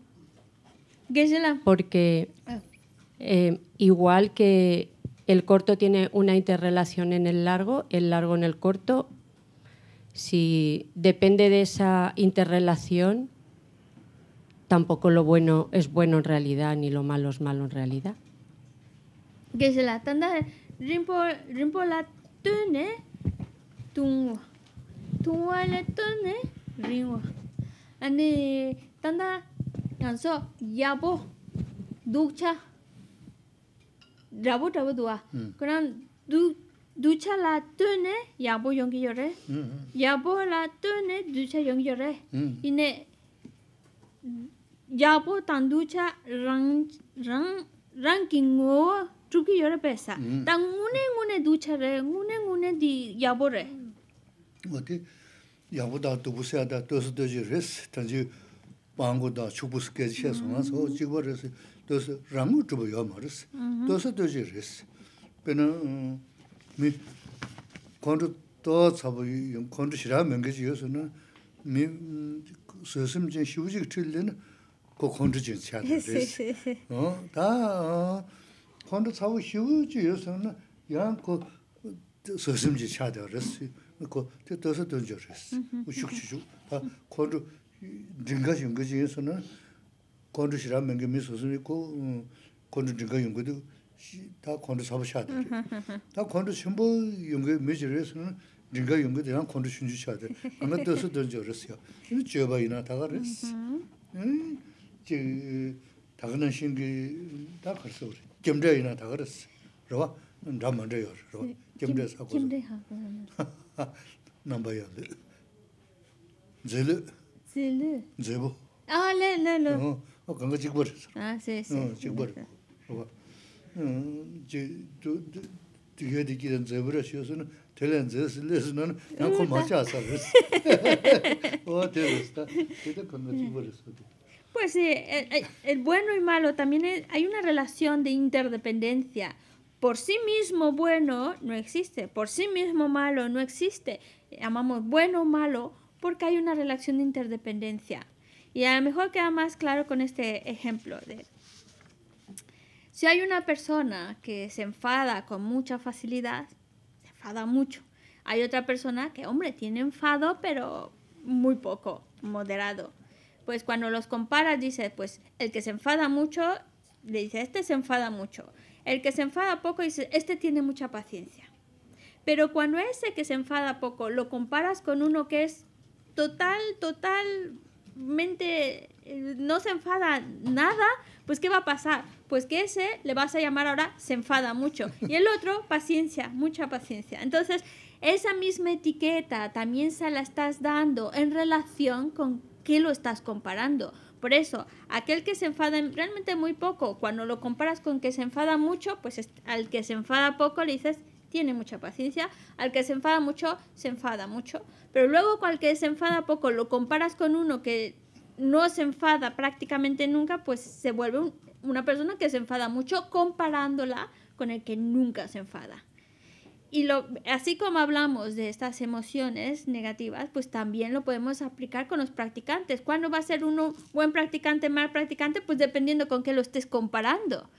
Porque eh, igual que el corto tiene una interrelación en el largo, el largo en el corto, si depende de esa interrelación, tampoco lo bueno es bueno en realidad ni lo malo es malo en realidad. 계절아 단다 림포 림포라 뜨네 뚱우 뚱와네 뜨네 림우 아니 단다 간서 야보 두차 잡어 잡어 두아 그럼 두 두차라 뜨네 야보 용기여래 야보라 뜨네 두차 용기여래 이네 야보 단두차 랑랑 랑킹 오 tūki yore pēsā, tā ngūne ngūne dūcha re, ngūne ngūne di yabu re. Wā tī, yabu dā tūbu sā dā tūsu tūji rēs, tā jī pāngu dā chūbu sā kēchī sā sōngā sō, jī rēs, tūsu rāngu tūbu yō rēs, tūsu tūji rēs. Pēnā, tō shirā nā, kō rēs. 콘도 차우 여성은 요소는 양코 서슴지 차대 그랬어. 그 뜻도서 던져 그랬어. 우식치주. 다 콘도 증가 증가지 콘도 싫어 맹게 미소슴이 코 콘도 증가 연구도 다 콘도 잡으셔야 돼. 다 콘도 신부 연구 미지에서는 증가 연구도 양 콘도 신주 돼. 아마 뜻도서 던져 그랬어. 이거 줘봐 이나 다 응. 저 다그는 신기 다 걸서 김대 다 그랬어. 그러와. 남 돼요. 요. 그러와. 김대 사고. 김대 하. 넘버 젤. 젤. 제보. 아, 레레로. 어, 어 그거 지금 버. 아, 세, 세. 어, 지금 버. 그러와. 음, 제 뒤에 되기는 제보를 쉬어서는 될엔 제스는 난 코마차 어, 됐어. 그때 건너 버렸어. Pues sí, eh, el, bueno y malo también hay una relación de interdependencia. Por sí mismo bueno no existe, por sí mismo malo no existe. Llamamos bueno o malo porque hay una relación de interdependencia. Y a lo mejor queda más claro con este ejemplo de si hay una persona que se enfada con mucha facilidad, se enfada mucho. Hay otra persona que, hombre, tiene enfado, pero muy poco, moderado pues cuando los comparas, dice, pues el que se enfada mucho, le dice, este se enfada mucho. El que se enfada poco, dice, este tiene mucha paciencia. Pero cuando ese que se enfada poco lo comparas con uno que es total, totalmente eh, no se enfada nada, pues ¿qué va a pasar? Pues que ese le vas a llamar ahora se enfada mucho. Y el otro, paciencia, mucha paciencia. Entonces, esa misma etiqueta también se la estás dando en relación con qué lo estás comparando? Por eso, aquel que se enfada realmente muy poco, cuando lo comparas con que se enfada mucho, pues al que se enfada poco le dices, tiene mucha paciencia, al que se enfada mucho, se enfada mucho. Pero luego, el que se enfada poco, lo comparas con uno que no se enfada prácticamente nunca, pues se vuelve una persona que se enfada mucho comparándola con el que nunca se enfada. Y lo, así como hablamos de estas emociones negativas, pues también lo podemos aplicar con los practicantes. ¿Cuándo va a ser uno buen practicante, mal practicante? Pues dependiendo con qué lo estés comparando.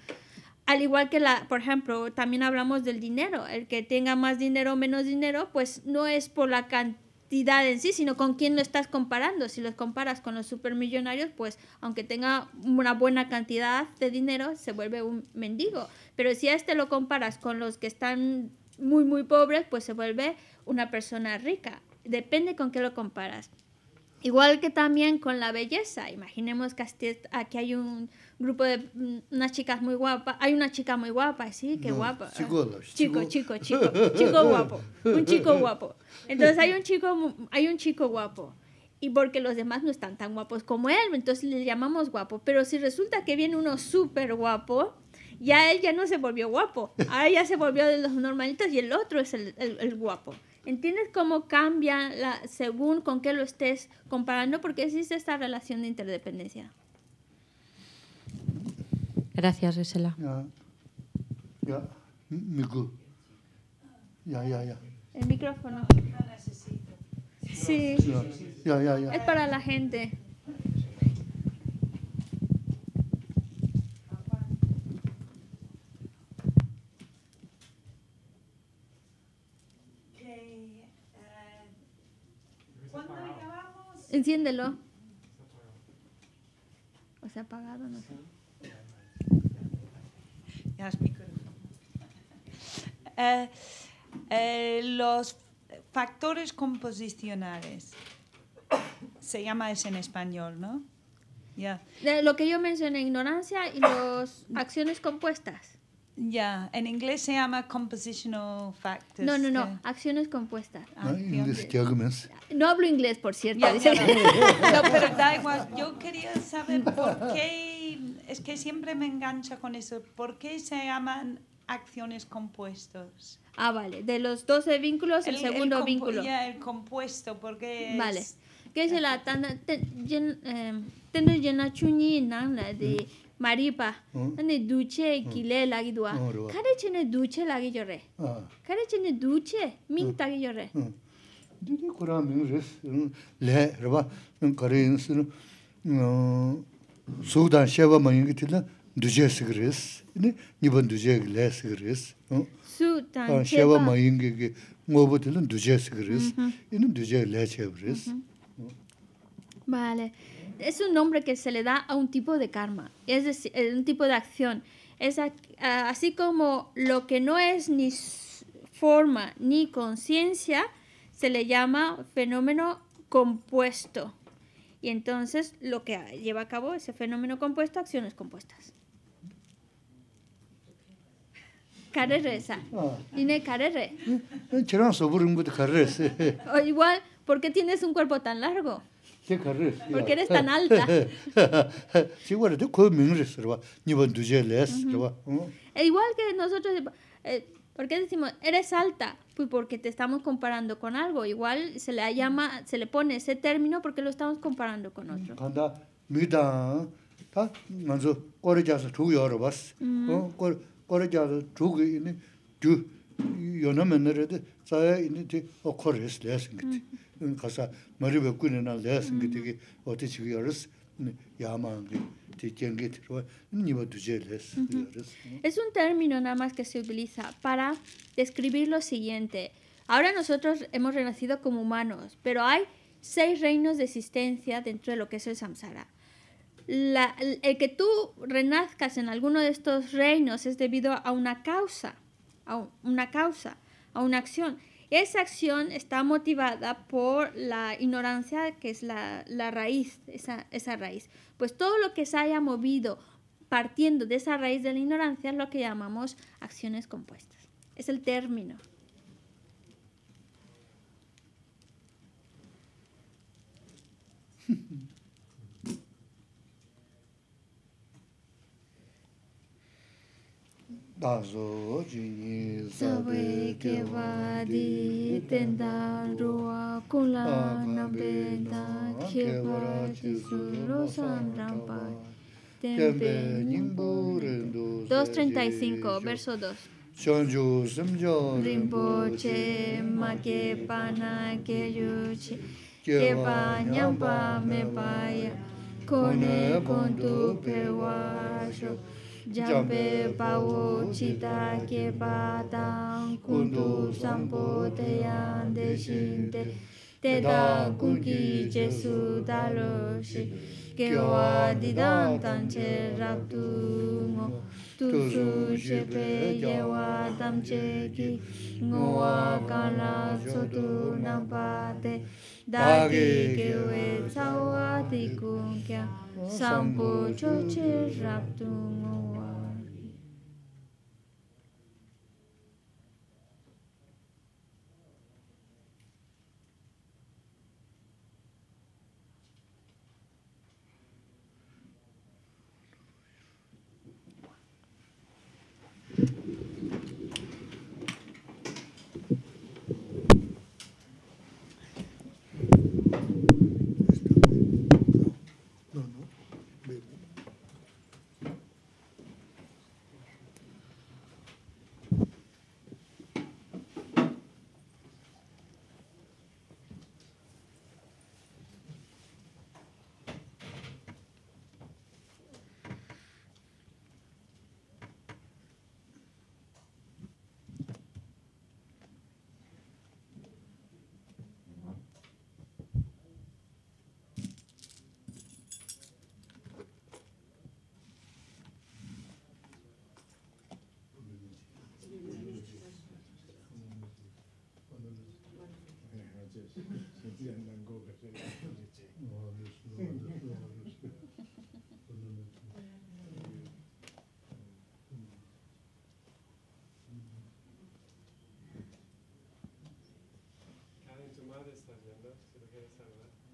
Al igual que, la, por ejemplo, también hablamos del dinero. El que tenga más dinero o menos dinero, pues no es por la cantidad en sí, sino con quién lo estás comparando. Si los comparas con los supermillonarios, pues aunque tenga una buena cantidad de dinero, se vuelve un mendigo. Pero si a este lo comparas con los que están muy, muy pobres, pues se vuelve una persona rica. Depende con qué lo comparas. Igual que también con la belleza. Imaginemos que aquí hay un grupo de mm, unas chicas muy guapas. Hay una chica muy guapa, sí, qué guapa. Chico, chico, chico, chico, guapo. Un chico guapo. Entonces hay un chico, hay un chico guapo. Y porque los demás no están tan guapos como él, entonces le llamamos guapo. Pero si resulta que viene uno súper guapo, ya él ya no se volvió guapo, ahora ya se volvió de los normalitos y el otro es el, guapo. ¿Entiendes cómo cambia la, según con qué lo estés comparando? Porque existe esta relación de interdependencia. Gracias, Gisela. ya, Ya, El micrófono. Sí. Es para la gente. Enciéndelo. O ha apagado, no sé. Eh, eh, los factores composicionales. Se llama eso en español, ¿no? Lo que yo mencioné, ignorancia y las acciones compuestas. Ya, en inglés se llama compositional factors. No, no, no, acciones compuestas. Ah, no hablo inglés, por cierto. no, pero da igual, yo quería saber por qué, es que siempre me engancha con eso, ¿por qué se llaman acciones compuestas? Ah, vale, de los 12 vínculos, el, segundo vínculo. el compuesto, porque... Vale, ¿qué es la tanda? Ten, chuñina eh, tanda de... Mm. maripa ane duche kile lagi dua khare chine duche lagi jore khare chine duche ming tagi jore duche kora ming res le reba ming kare ins no sudan sheva ming kitla duche sigres ni ni ban duche le sigres sudan sheva ming ki ngob tilun duche sigres ni duche le sigres vale es un nombre que se le da a un tipo de karma, es decir, eh, un tipo de acción. Es así como lo que no es ni forma ni conciencia, se le llama fenómeno compuesto. Y entonces lo que lleva a cabo ese fenómeno compuesto, acciones compuestas. Tiene ah. carere. Eh, eh, o igual, ¿por qué tienes un cuerpo tan largo? Porque eres tan alta. igual que nosotros, porque ¿por qué decimos eres alta? Pues porque te estamos comparando con algo. Igual se le llama, se le pone ese término porque lo estamos comparando con otro. Es un término nada más que se utiliza para describir lo siguiente. Ahora nosotros hemos renacido como humanos, pero hay seis reinos de existencia dentro de lo que es el samsara. el que tú renazcas en alguno de estos reinos es debido a una causa a una causa, a una acción. Esa acción está motivada por la ignorancia, que es la, raíz, esa, esa, raíz. Pues todo lo que se haya movido partiendo de esa raíz de la ignorancia es lo que llamamos acciones compuestas. Es el término. dāzo jīnyi sāpe kēpā dī tēndā rūwa kūlā nāpe dā 2.35 verso 2 chāñjū sīm chāñjū rīmbū chē mā kēpā nā kēyū chē kēpā nyāmpā Jambe pao chita ke pa ta kundu sampo te yan shinte, shin te te da kuki jesu da lo shi ke wa di dan tan che rap tu tu su je pe ye wa tam che ki ngo wa ka na so tu na pa te da ki ke we sa wa ti kung kya sampo cho che rap tu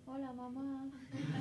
Hola, mamá.